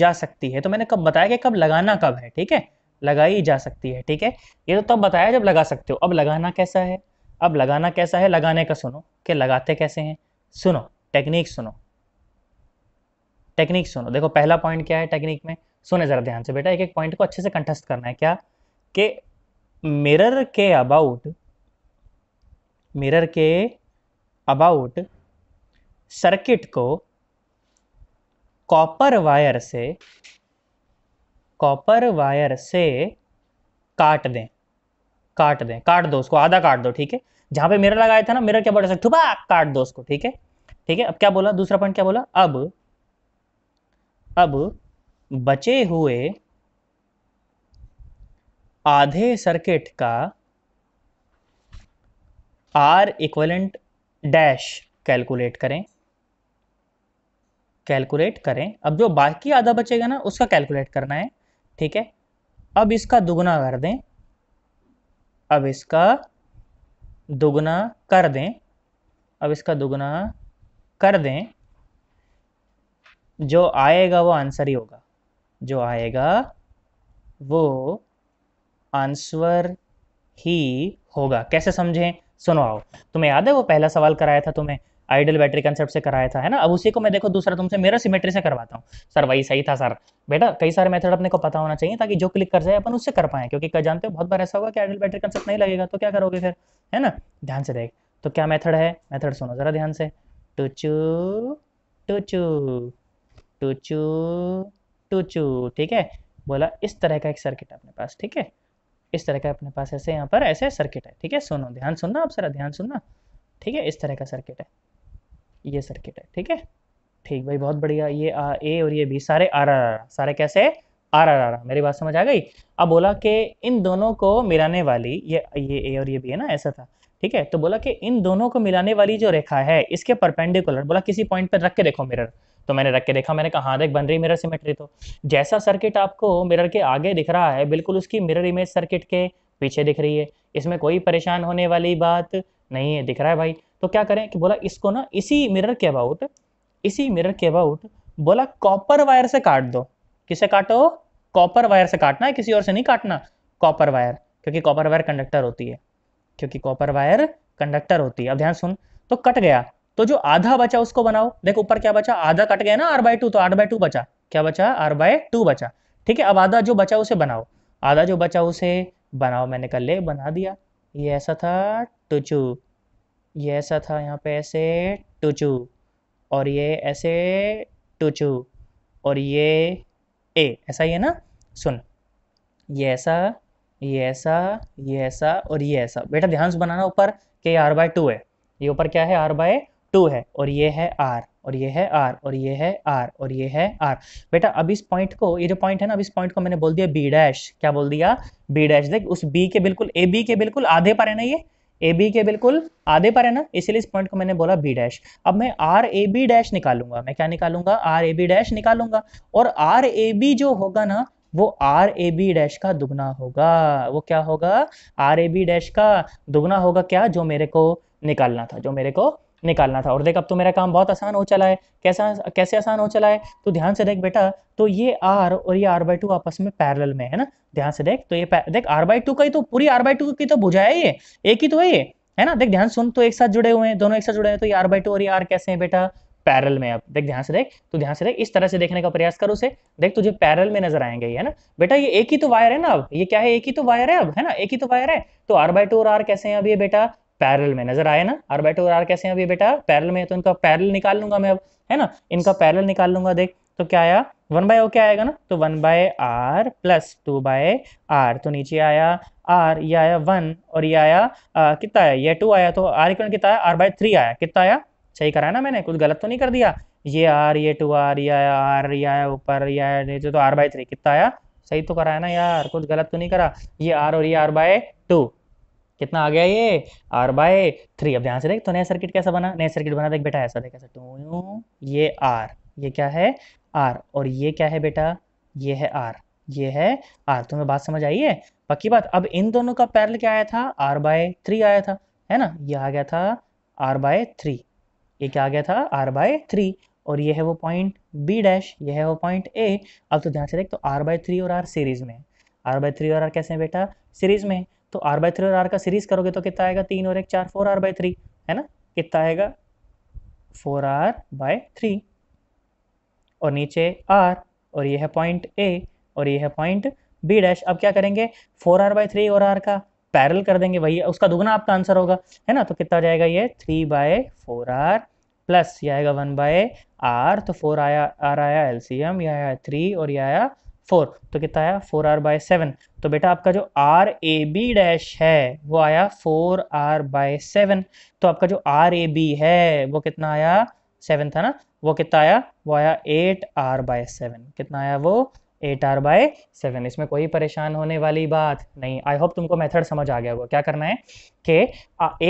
जा सकती है तो मैंने कब बताया कि कब लगाना कब है ठीक है लगाई जा सकती है ठीक है ये तो तब बताया जब लगा सकते हो अब लगाना कैसा है अब लगाना कैसा है लगाने का सुनो कि लगाते कैसे हैं सुनो टेक्निक सुनो टेक्निक सुनो देखो पहला पॉइंट क्या है टेक्निक में सुने ज़रा ध्यान से बेटा एक एक पॉइंट को अच्छे से कंठस्थ करना है क्या कि मिरर के अबाउट मिरर के अबाउट सर्किट को कॉपर वायर से कॉपर वायर से काट दें काट दें काट दो उसको आधा काट दो ठीक है जहां पे मिरर लगाया था ना मिरर क्या बोल सकते ठुबा काट दो उसको ठीक है ठीक है अब क्या बोला दूसरा पॉइंट क्या बोला अब अब बचे हुए आधे सर्किट का आर इक्वलेंट डैश कैलकुलेट करें कैलकुलेट करें अब जो बाकी आधा बचेगा ना उसका कैलकुलेट करना है ठीक है अब इसका दुगना कर दें अब इसका दुगना कर दें अब इसका दुगना कर दें जो आएगा वो आंसर ही होगा जो आएगा वो आंसर ही होगा कैसे समझें सुनो आओ तुम्हें याद है वो पहला सवाल कराया था तुम्हें आइडल बैटरी कंसेप्ट से कराया था है ना अब उसी को मैं देखो दूसरा तुमसे मेरा सिमेट्री से करवाता हूँ सर वही सही था सर बेटा कई सारे मेथड अपने को पता होना चाहिए ताकि जो क्लिक कर जाए अपन उससे कर पाए क्योंकि जानते हो बहुत बार ऐसा होगा कि आइडल बैटरी कंसेप्ट नहीं लगेगा तो क्या करोगे फिर है ना ध्यान से देख तो क्या मेथड है मेथड सुनो ज़रा ध्यान से टूचू टुचू टुचू टूचू ठीक है बोला इस तरह का एक सर्किट अपने पास ठीक है इस तरह का अपने पास ऐसे यहाँ पर ऐसे सर्किट है ठीक है सुनो ध्यान सुनना आप सारा ध्यान सुनना ठीक है इस तरह का सर्किट है ये सर्किट है ठीक है ठीक भाई बहुत बढ़िया ये आ, ए और ये बी सारे आर आर आर सारे कैसे है आर आर आर मेरी बात समझ आ गई अब बोला कि इन दोनों को मिलाने वाली ये ये ए और ये बी है ना ऐसा था ठीक है तो बोला कि इन दोनों को मिलाने वाली जो रेखा है इसके परपेंडिकुलर बोला किसी पॉइंट पर रख के देखो मिरर तो मैंने रख के देखा मैंने कहा हाँ देख बन रही मिरर सिमेट्री तो जैसा सर्किट आपको मिरर के आगे दिख रहा है बिल्कुल उसकी मिरर इमेज सर्किट के पीछे दिख रही है इसमें कोई परेशान होने वाली बात नहीं है दिख रहा है भाई तो क्या करें कि बोला इसको ना इसी मिरर के अबाउट इसी मिरर के अबाउट बोला कॉपर वायर से काट दो किसे काटो कॉपर वायर से काटना है किसी और से नहीं काटना कॉपर वायर क्योंकि कॉपर वायर कंडक्टर होती है क्योंकि कॉपर वायर कंडक्टर होती है अब ध्यान सुन तो कट गया तो जो आधा बचा उसको बनाओ देखो ऊपर क्या बचा आधा कट गया ना आर बाय टू तो आठ बाय टू बचा क्या बचा आर बाय टू बचा ठीक है अब आधा जो बचा उसे बनाओ आधा जो बचा उसे बनाओ मैंने कल ले बना दिया ये ऐसा था टुचू ये ऐसा था यहाँ पे ऐसे टुचू और ये ऐसे टुचू और ये ए ऐसा ही है ना सुन ये ऐसा ये ऐसा ये ऐसा और ये ऐसा बेटा ध्यान से बनाना ऊपर के आर बाय टू है ये ऊपर क्या है आर बाय टू है और ये है आर और ये है आर और ये है आर और ये है आर बेटा अब इस पॉइंट को ये जो पॉइंट है ना अब इस पॉइंट को मैंने बोल दिया बी डैश क्या बोल दिया बी डैश देख उस बी के बिल्कुल ए बी के बिल्कुल आधे पर है ना ये ए बी के बिल्कुल आधे पर है ना इसलिए इस पॉइंट को मैंने बोला बी डैश अब मैं आर ए बी डैश निकालूंगा मैं क्या निकालूंगा आर ए बी डैश निकालूंगा और आर ए बी जो होगा ना वो आर ए बी डैश का दुगना होगा वो क्या होगा आर ए बी डैश का दुगना होगा क्या जो मेरे को निकालना था जो मेरे को निकालना था और देख अब तो मेरा काम बहुत आसान हो चला है कैसा कैसे आसान हो चला है तो ध्यान से देख बेटा तो ये आर और ये आर बाई टू आपस में पैरल में है ना ध्यान से देख तो ये देख आर बाई टू का ही तो पूरी आर बाई टू की तो बुझा है ये एक ही तो है ये है ना देख ध्यान सुन तो एक साथ जुड़े हुए हैं दोनों एक साथ जुड़े हैं तो ये आर बाई टू और ये आर कैसे हैं बेटा पैरल में अब देख ध्यान से देख तो ध्यान से देख इस तरह से देखने का प्रयास करो उसे देख तुझे पैरल में नजर आएंगे है ना बेटा ये एक ही तो वायर है ना अब ये क्या है एक ही तो वायर है अब है ना एक ही तो वायर है तो आर बाय टू और आर कैसे हैं अब ये बेटा पैरल में नजर आए ना आर बाय टू और आर कैसे हैं अब ये बेटा पैरल में तो इनका पैरल निकाल लूंगा मैं अब है ना इनका पैरल निकाल लूंगा देख तो क्या आया वन बाय क्या आएगा ना तो one by R plus two by R तो नीचे आया आर ये आया वन और ये आया कितना आया ये टू आया तो आर इक्वल कितना आया आर बाय थ्री आया कितना आया सही कराया ना मैंने कुछ गलत तो नहीं कर दिया ये आर ये टू आर ये आया आर ये आया ऊपर ये आया नीचे तो आर बाई थ्री कितना आया सही तो कराया ना यार कुछ गलत तो नहीं करा ये आर और ये आर बाय टू कितना आ गया ये आर बाय थ्री अब ध्यान से देख तो नया सर्किट कैसा बना नया सर्किट बना देख बेटा ऐसा देख ऐसा टू ये आर ये क्या है आर और ये क्या है बेटा ये है आर ये है आर तुम्हें बात समझ आई है पक्की बात अब इन दोनों का पैरल क्या आया था आर बाय थ्री आया था है ना ये आ गया था आर बाय थ्री ये क्या आ गया था आर बाय थ्री और ये है वो पॉइंट बी डैश ये है वो पॉइंट ए अब तो ध्यान से देख तो आर बाय थ्री और आर सीरीज में आर बाय थ्री और आर कैसे हैं बेटा सीरीज में तो आर बाय थ्री और आर का सीरीज करोगे तो कितना आएगा तीन और एक चार फोर आर बाय थ्री है ना कितना आएगा फोर आर बाय थ्री और नीचे आर और ये है पॉइंट ए और ये है पॉइंट बी डैश अब क्या करेंगे फोर आर बाय थ्री और आर का पैरल कर देंगे वही उसका दुगना आपका आंसर होगा है ना तो कितना जाएगा ये three by four R plus यह आएगा वन बाय आर तो फोर आया आर आया एल सी एम यह आया थ्री और यह आया फोर तो कितना आया फोर आर बाय सेवन तो बेटा आपका जो आर ए बी डैश है वो आया फोर आर बाय सेवन तो आपका जो आर ए बी है वो कितना आया सेवन था ना वो कितना आया वो आया एट आर बाय सेवन कितना आया वो एट आर बाय सेवन इसमें कोई परेशान होने वाली बात नहीं आई होप तुमको मेथड समझ आ गया होगा क्या करना है कि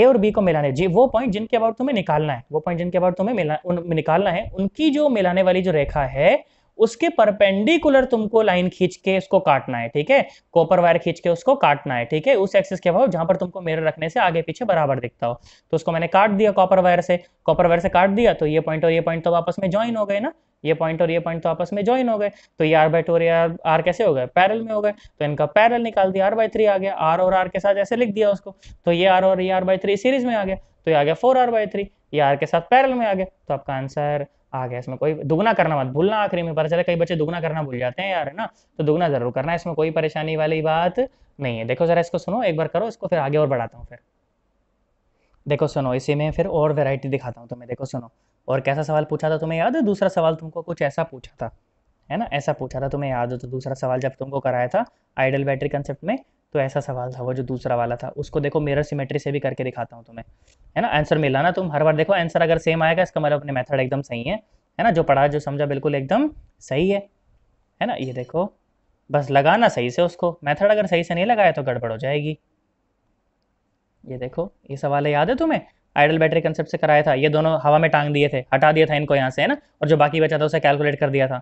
ए और बी को मिलाने जी वो पॉइंट जिनके अबाउट तुम्हें निकालना है वो पॉइंट जिनके अबाउट तुम्हें मिला उन, निकालना है उनकी जो मिलाने वाली जो रेखा है उसके परपेंडिकुलर तुमको लाइन खींच के उसको काटना है ठीक है कॉपर वायर खींच के उसको काटना है ठीक है उस एक्सिस के अभाव जहां पर तुमको मिरर रखने से आगे पीछे बराबर दिखता हो तो उसको मैंने काट दिया कॉपर वायर से कॉपर वायर से काट दिया तो ये पॉइंट और ये पॉइंट तो आपस में ज्वाइन हो गए ना ये पॉइंट और ये पॉइंट तो आपस में ज्वाइन हो गए तो ये आर बाई टू और आर आर कैसे हो गए पैरल में हो गए तो इनका पैरल निकाल दिया आर बाई थ्री आ गया आर और आर के साथ ऐसे लिख दिया उसको तो ये आर और ये आर बाई थ्री सीरीज में आ गया तो ये आ गया फोर आर बाई थ्री ये आर के साथ पैरल में आ गया तो आपका आंसर आ गया इसमें कोई दुगना करना मत भूलना आखिरी में पता चला कई बच्चे दुगना करना भूल जाते हैं यार है ना तो दुगना जरूर करना इसमें कोई परेशानी वाली बात नहीं है देखो जरा इसको सुनो एक बार करो इसको फिर आगे और बढ़ाता हूँ फिर देखो सुनो इसी में फिर और वेराइटी दिखाता हूँ तुम्हें देखो सुनो और कैसा सवाल पूछा था तुम्हें याद है दूसरा सवाल तुमको कुछ ऐसा पूछा था है ना ऐसा पूछा था तुम्हें याद हो तो दूसरा सवाल जब तुमको कराया था आइडल बैटरी कंसेप्ट में तो ऐसा सवाल था वो जो दूसरा वाला था उसको देखो मिरर सिमेट्री से भी करके दिखाता हूँ तुम्हें है ना आंसर मिला ना तुम हर बार देखो आंसर अगर सेम आएगा इसका मतलब अपने मेथड एकदम सही है है ना जो पढ़ा जो समझा बिल्कुल एकदम सही है है ना ये देखो बस लगाना सही से उसको मेथड अगर सही से नहीं लगाया तो गड़बड़ हो जाएगी ये देखो ये सवाल याद है तुम्हें आइडल बैटरी कंसेप्ट से कराया था ये दोनों हवा में टांग दिए थे हटा दिया था इनको यहाँ से है ना और जो बाकी बचा था उसे कैलकुलेट कर दिया था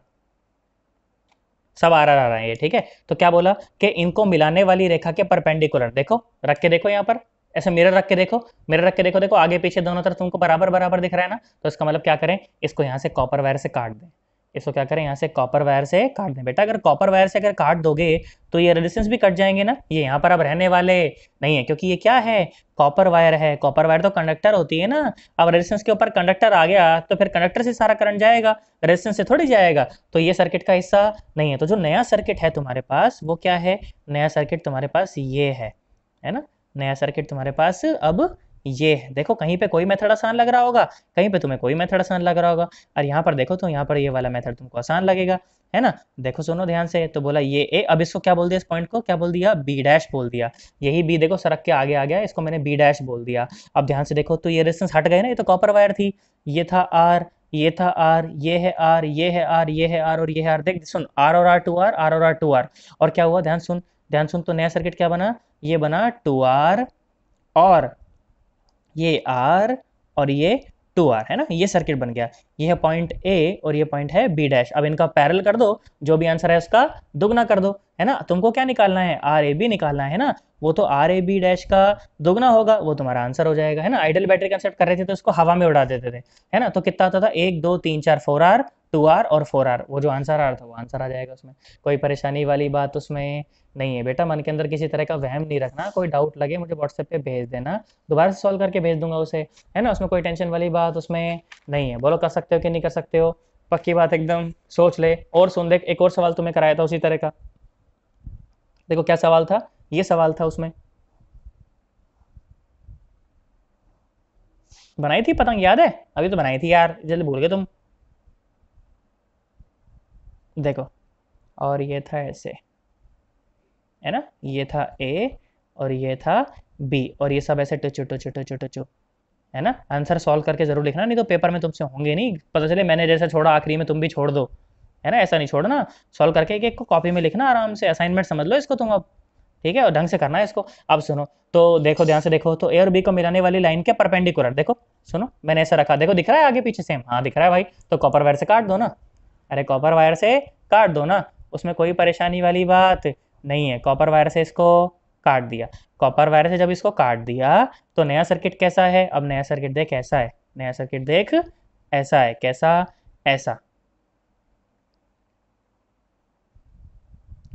सब आर आर आ रहा है ये ठीक है तो क्या बोला कि इनको मिलाने वाली रेखा के परपेंडिकुलर देखो रख के देखो यहाँ पर ऐसे मिरर रख के देखो मिरर रख के देखो देखो आगे पीछे दोनों तरफ तुमको बराबर बराबर दिख रहा है ना तो इसका मतलब क्या करें इसको यहाँ से कॉपर वायर से काट दें इसको क्या करें यहाँ से कॉपर वायर से काट दें बेटा अगर कॉपर वायर से अगर काट दोगे तो ये रेजिस्टेंस भी कट जाएंगे ना ये यहाँ पर अब रहने वाले नहीं है क्योंकि ये क्या है कॉपर वायर है कॉपर वायर तो कंडक्टर होती है ना अब रेजिस्टेंस के ऊपर कंडक्टर आ गया तो फिर कंडक्टर से सारा करंट जाएगा रेजिस्टेंस से थोड़ी जाएगा तो ये सर्किट का हिस्सा नहीं है तो जो नया सर्किट है तुम्हारे पास वो क्या है नया सर्किट तुम्हारे पास ये है है ना नया सर्किट तुम्हारे पास अब ये देखो कहीं पे कोई मेथड आसान लग रहा होगा कहीं पे तुम्हें कोई मेथड आसान लग रहा होगा और यहाँ पर देखो तो यहाँ पर ये वाला मेथड तुमको आसान लगेगा है ना देखो सुनो ध्यान से तो बोला ये ए अब इसको क्या बोल दिया इस पॉइंट को क्या बोल दिया बी डैश बोल दिया यही बी देखो सड़क के आगे आ गया इसको मैंने बी डैश बोल दिया अब ध्यान से देखो तो ये रेस्टेंस हट गए ना ये तो कॉपर वायर थी ये था आर ये था आर ये है आर ये है आर ये है आर और ये है आर देख सुन आर और आर टू आर आर और आर टू आर और क्या हुआ ध्यान सुन ध्यान सुन तो नया सर्किट क्या बना ये बना टू आर और ये आर और ये टू आर है ना ये सर्किट बन गया ये है पॉइंट ए और ये पॉइंट है बी डैश अब इनका पैरल कर दो जो भी आंसर है उसका दुगना कर दो है ना तुमको क्या निकालना है आर ए बी निकालना है ना वो तो आर ए बी डैश का दुगना होगा वो तुम्हारा आंसर हो जाएगा है ना आइडियल बैटरी कंसेप्ट कर रहे थे तो उसको हवा में उड़ा देते थे है ना तो कितना होता था एक दो तीन चार फोर आर टू आर और फोर आर वो जो आंसर आर था वो आंसर आ जाएगा उसमें कोई परेशानी वाली बात उसमें नहीं है बेटा मन के अंदर किसी तरह का वहम नहीं रखना कोई डाउट लगे मुझे व्हाट्सएप पे भेज देना दोबारा से सॉल्व करके भेज दूंगा उसे है ना उसमें कोई टेंशन वाली बात उसमें नहीं है बोलो कर सकते सकते हो कि नहीं कर सकते हो पक्की बात एकदम सोच ले और सुन ले एक और सवाल तुम्हें कराया था उसी तरह का देखो क्या सवाल था ये सवाल था उसमें बनाई थी पतंग याद है अभी तो बनाई थी यार जल्दी भूल गए तुम देखो और ये था ऐसे है ना ये था ए और ये था बी और ये सब ऐसे टचो टचो टचो टचो है ना आंसर सॉल्व करके जरूर लिखना नहीं तो पेपर में तुमसे होंगे नहीं पता चले मैंने जैसे छोड़ा आखिरी में तुम भी छोड़ दो है ना ऐसा नहीं छोड़ना सॉल्व करके एक एक को कॉपी में लिखना आराम से असाइनमेंट समझ लो इसको तुम अब ठीक है और ढंग से करना है इसको अब सुनो तो देखो ध्यान से देखो तो ए और बी को मिलाने वाली लाइन के परपेंडिकुलर देखो सुनो मैंने ऐसा रखा देखो दिख रहा है आगे पीछे सेम हाँ दिख रहा है भाई तो कॉपर वायर से काट दो ना अरे कॉपर वायर से काट दो ना उसमें कोई परेशानी वाली बात नहीं है कॉपर वायर से इसको काट दिया कॉपर वायर से जब इसको काट दिया तो नया सर्किट कैसा है अब नया सर्किट देख ऐसा है नया सर्किट देख ऐसा है कैसा ऐसा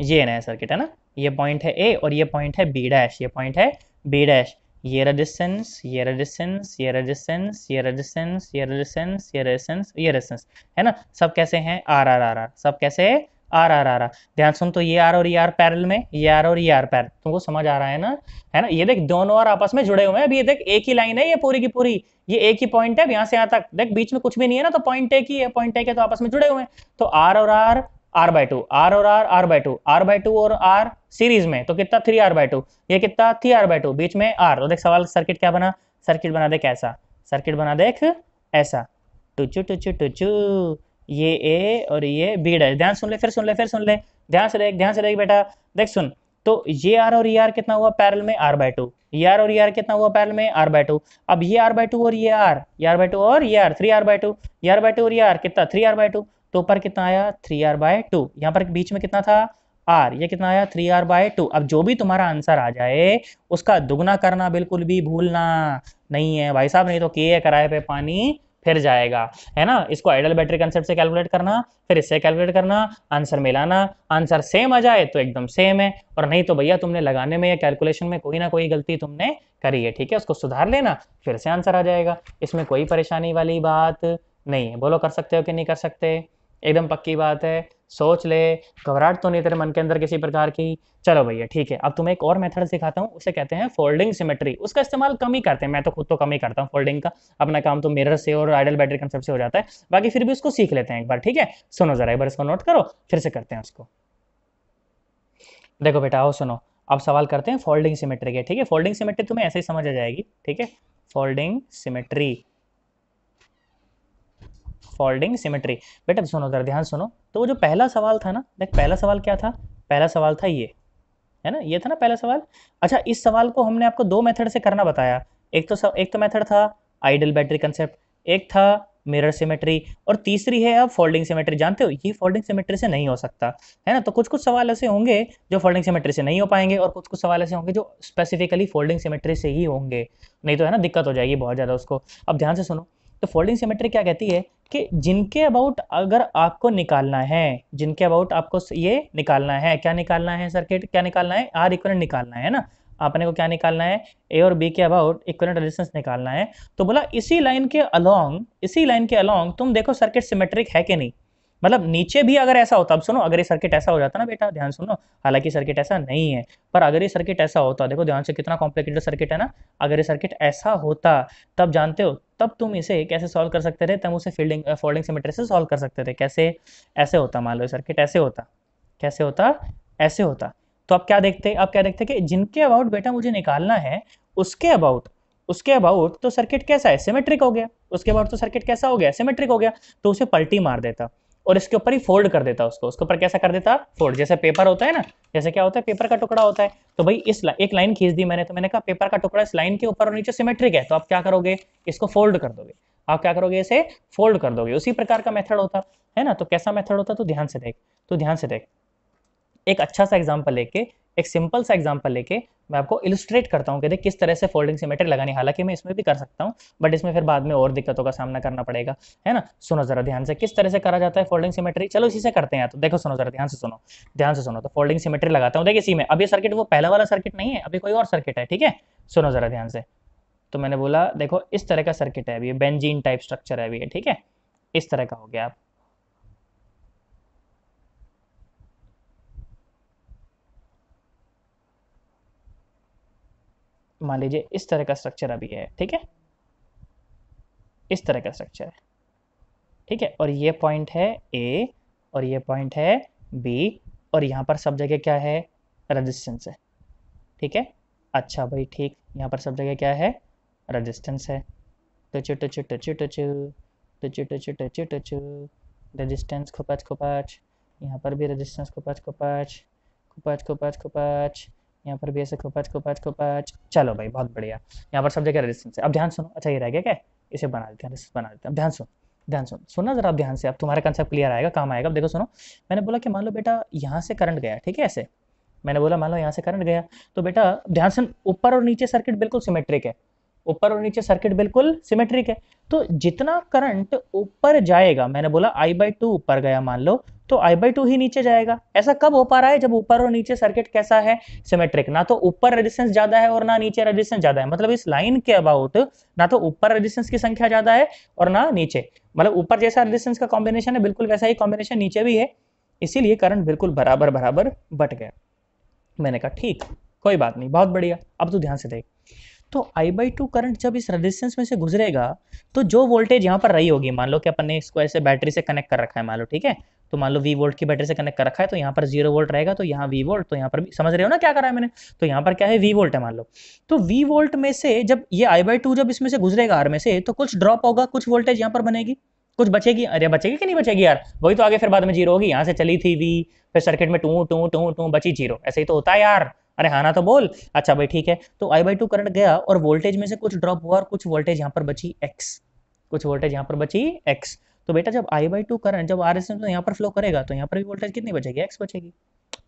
ये नया सर्किट है ना ये पॉइंट है ए और ये पॉइंट है बी डैश ये पॉइंट है बी डैश ये रेजिस्टेंस ये रेजिस्टेंस ये रेजिस्टेंस ये रेजिस्टेंस ये रेजिस्टेंस ये रेजिस्टेंस ये रेजिस्टेंस है ना सब कैसे हैं आर आर आर आर सब कैसे है आर आर आर ध्यान सुन तो ये आर और ये आर पैरल में ये आर और ये आर पैरल तुमको समझ आ रहा है ना है ना ये देख दोनों आर आपस में जुड़े हुए हैं अभी ये देख एक ही लाइन है ये पूरी की पूरी ये एक ही पॉइंट है यहाँ से यहाँ तक देख बीच में कुछ भी नहीं है ना तो पॉइंट एक ही है पॉइंट एक है तो आपस में जुड़े हुए हैं तो आर और R R by two R और R R by two R by two और आर सीरीज में तो कितना थ्री आर बाय टू ये कितना थ्री आर बाय टू बीच में आर तो देख सवाल सर्किट क्या बना सर्किट बना देख ऐसा सर्किट बना देख ऐसा टुचू टुचू टुचू ये ए और ये बी डैश ध्यान सुन ले फिर सुन ले फिर सुन ले ध्यान से देख ध्यान से देख बेटा देख सुन तो ये आर और ये e आर कितना हुआ पैरल में आर बाय टू ये आर और ये e आर कितना हुआ पैरल में आर बाय टू अब ये आर बाय टू और ये आर ये आर बाय टू और ये R three R by two ये आर बाय टू और ये आर कितना थ्री आर बाय टू तो ऊपर कितना आया थ्री आर बाय टू यहाँ पर बीच में कितना था आर ये कितना आया थ्री आर बाय टू अब जो भी तुम्हारा आंसर आ जाए उसका दुगना करना बिल्कुल भी भूलना नहीं है भाई साहब नहीं तो किए कराए पे पानी फिर जाएगा है ना इसको आइडल बैटरी कंसेप्ट से कैलकुलेट करना फिर इससे कैलकुलेट करना आंसर मिलाना आंसर सेम आ जाए तो एकदम सेम है और नहीं तो भैया तुमने लगाने में या कैलकुलेशन में कोई ना कोई गलती तुमने करी है ठीक है उसको सुधार लेना फिर से आंसर आ जाएगा इसमें कोई परेशानी वाली बात नहीं है बोलो कर सकते हो कि नहीं कर सकते एकदम पक्की बात है सोच ले घबराहट तो नहीं तेरे मन के अंदर किसी प्रकार की चलो भैया ठीक है अब तुम्हें एक और मेथड सिखाता हूँ उसे कहते हैं फोल्डिंग सिमेट्री उसका इस्तेमाल कम ही करते हैं मैं तो खुद तो कम ही करता हूँ फोल्डिंग का अपना काम तो मिरर से और आइडल बैटरी कंसेप्ट से हो जाता है बाकी फिर भी उसको सीख लेते हैं एक बार ठीक है सुनो जरा एक बार इसको नोट करो फिर से करते हैं उसको देखो बेटा आओ सुनो अब सवाल करते हैं फोल्डिंग सिमेट्री के ठीक है फोल्डिंग सिमेट्री तुम्हें ऐसे ही समझ आ जाएगी ठीक है फोल्डिंग सिमेट्री फॉल्डिंग सिमेट्री बेटा सुनो जरा ध्यान सुनो तो वो जो पहला सवाल था ना देख पहला सवाल क्या था पहला सवाल था ये है ना ये था ना पहला सवाल अच्छा इस सवाल को हमने आपको दो मेथड से करना बताया एक तो सव, एक तो मेथड था आइडल बैटरी कंसेप्ट एक था मिरर सिमेट्री और तीसरी है अब फोल्डिंग सिमेट्री जानते हो ये फोल्डिंग सिमेट्री से नहीं हो सकता है ना तो कुछ कुछ सवाल ऐसे होंगे जो फोल्डिंग सिमेट्री से नहीं हो पाएंगे और कुछ कुछ सवाल ऐसे होंगे जो स्पेसिफिकली फोल्डिंग सिमेट्री से ही होंगे नहीं तो है ना दिक्कत हो जाएगी बहुत ज़्यादा उसको अब ध्यान से सुनो तो फोल्डिंग सिमेट्री क्या कहती है कि जिनके अबाउट अगर आपको निकालना है जिनके अबाउट आपको ये निकालना है क्या निकालना है सर्किट क्या निकालना है आर इक्वलेंट निकालना है ना आपने को क्या निकालना है ए और बी के अबाउट इक्वलेंट रेजिस्टेंस निकालना है तो बोला इसी लाइन के अलोंग इसी लाइन के अलोंग तुम देखो सर्किट सिमेट्रिक है कि नहीं मतलब नीचे भी अगर ऐसा होता अब सुनो अगर ये सर्किट ऐसा हो जाता ना बेटा ध्यान सुनो हालांकि सर्किट ऐसा नहीं है पर अगर ये सर्किट ऐसा होता देखो ध्यान से कितना कॉम्प्लिकेटेड सर्किट है ना अगर ये सर्किट ऐसा होता तब जानते हो तब तुम इसे कैसे सॉल्व कर सकते थे तब उसे फील्डिंग फोल्डिंग सिमेट्री से सॉल्व कर सकते थे कैसे ऐसे होता मान लो सर्किट ऐसे होता कैसे होता ऐसे होता तो आप क्या देखते आप क्या देखते कि जिनके अबाउट बेटा मुझे निकालना है उसके अबाउट उसके अबाउट तो सर्किट कैसा है सिमेट्रिक हो गया उसके अबाउट तो सर्किट कैसा हो गया सिमेट्रिक हो गया तो उसे पलटी मार देता और इसके ऊपर ही फोल्ड कर देता उसको उसके ऊपर कैसा कर देता फोल्ड जैसे पेपर होता है ना जैसे क्या होता है पेपर का टुकड़ा होता है तो भाई इस ला, एक लाइन खींच दी मैंने तो मैंने कहा पेपर का टुकड़ा इस लाइन के ऊपर और नीचे सिमेट्रिक है तो आप क्या करोगे इसको फोल्ड कर दोगे आप क्या करोगे इसे फोल्ड कर दोगे उसी प्रकार का मेथड होता है ना तो कैसा मेथड होता तो ध्यान से देख तो ध्यान से देख एक अच्छा सा एग्जाम्पल लेके एक सिंपल सा एग्जाम्पल लेके मैं आपको इलस्ट्रेट करता हूँ कि देख किस तरह से फोल्डिंग सिमेट्री लगानी हालांकि मैं इसमें भी कर सकता हूँ बट इसमें फिर बाद में और दिक्कतों का सामना करना पड़ेगा है ना सुनो जरा ध्यान से किस तरह से करा जाता है फोल्डिंग सिमेट्री चलो इसी से करते हैं तो देखो सुनो जरा ध्यान से सुनो ध्यान से सुनो तो फोल्डिंग सिमेट्री लगाता हूँ देखिए इसी में अभी सर्किट वो पहला वाला सर्किट नहीं है अभी कोई और सर्किट है ठीक है सुनो जरा ध्यान से तो मैंने बोला देखो इस तरह का सर्किट है अभी बेंजीन टाइप स्ट्रक्चर है अभी ठीक है इस तरह का हो गया आप मान लीजिए इस तरह का स्ट्रक्चर अभी है ठीक है इस तरह का स्ट्रक्चर है ठीक है और ये पॉइंट है ए और ये पॉइंट है बी और यहाँ पर सब जगह क्या है रजिस्टेंस है ठीक है अच्छा भाई ठीक यहाँ पर सब जगह क्या है रजिस्टेंस है टचु टचु टचु टचु टचु टचु टचु टचु रजिस्टेंस खुपाच खुपाच यहाँ पर भी रजिस्टेंस खुपाच खुपाच खुपाच खुपाच खुपाच यहाँ पर भी ऐसे खोपाच खोपाच खोपाच चलो भाई बहुत बढ़िया यहाँ पर सब जगह रेजिस्टेंस है अब ध्यान सुनो अच्छा ये रह गया क्या इसे बना देते हैं रेजिस्टेंस बना देते हैं अब ध्यान सुनो ध्यान सुनो सुनना जरा आप ध्यान से अब तुम्हारा कंसेप्ट क्लियर आएगा काम आएगा अब देखो सुनो मैंने बोला कि मान लो बेटा यहाँ से करंट गया ठीक है ऐसे मैंने बोला मान लो यहाँ से करंट गया तो बेटा ध्यान से ऊपर और नीचे सर्किट बिल्कुल सिमेट्रिक है ऊपर और नीचे सर्किट बिल्कुल सिमेट्रिक है तो जितना करंट ऊपर जाएगा मैंने बोला आई बाई टू ऊपर गया मान लो तो आई बाई टू ही नीचे जाएगा ऐसा कब हो पा रहा है जब ऊपर और नीचे सर्किट कैसा है सिमेट्रिक ना तो ऊपर रेजिस्टेंस ज्यादा है और ना नीचे रेजिस्टेंस ज्यादा है मतलब इस लाइन के अबाउट ना तो ऊपर रेजिस्टेंस की संख्या ज्यादा है और ना नीचे मतलब ऊपर जैसा रेजिस्टेंस का कॉम्बिनेशन है बिल्कुल वैसा ही कॉम्बिनेशन नीचे भी है इसीलिए करंट बिल्कुल बराबर बराबर बट गया मैंने कहा ठीक कोई बात नहीं बहुत बढ़िया अब तू तो ध्यान से देख तो आई बाई टू करंट जब इस रेजिस्टेंस में से गुजरेगा तो जो वोल्टेज यहाँ पर रही होगी मान लो कि अपन ने इसको ऐसे बैटरी से कनेक्ट कर रखा है मान लो ठीक है तो मान लो वी वोल्ट की बैटरी से कनेक्ट कर रखा है तो यहाँ पर जीरो वोल्ट रहेगा तो यहाँ वी वोल्ट तो यहाँ पर भी समझ रहे हो ना क्या करा है मैंने तो यहाँ पर क्या है वी वोल्ट है मान लो तो वी वोल्ट में से जब ये आई बाई टू जब इसमें से गुजरेगा आर में से तो कुछ ड्रॉप होगा कुछ वोल्टेज यहाँ पर बनेगी कुछ बचेगी अरे बचेगी कि नहीं बचेगी यार वही तो आगे फिर बाद में जीरो होगी यहाँ से चली थी वी फिर सर्किट में टू टू टू टू बची जीरो ऐसे ही तो होता है यार अरे हाँ ना तो बोल अच्छा भाई ठीक है तो आई बाई टू करंट गया और वोल्टेज में से कुछ ड्रॉप हुआ और कुछ वोल्टेज यहाँ पर बची एक्स कुछ वोल्टेज यहाँ पर बची एक्स तो बेटा जब आई बाई टू करंट जब आर एस एम यहाँ पर फ्लो करेगा तो यहाँ पर भी वोल्टेज कितनी बचेगी एक्स बचेगी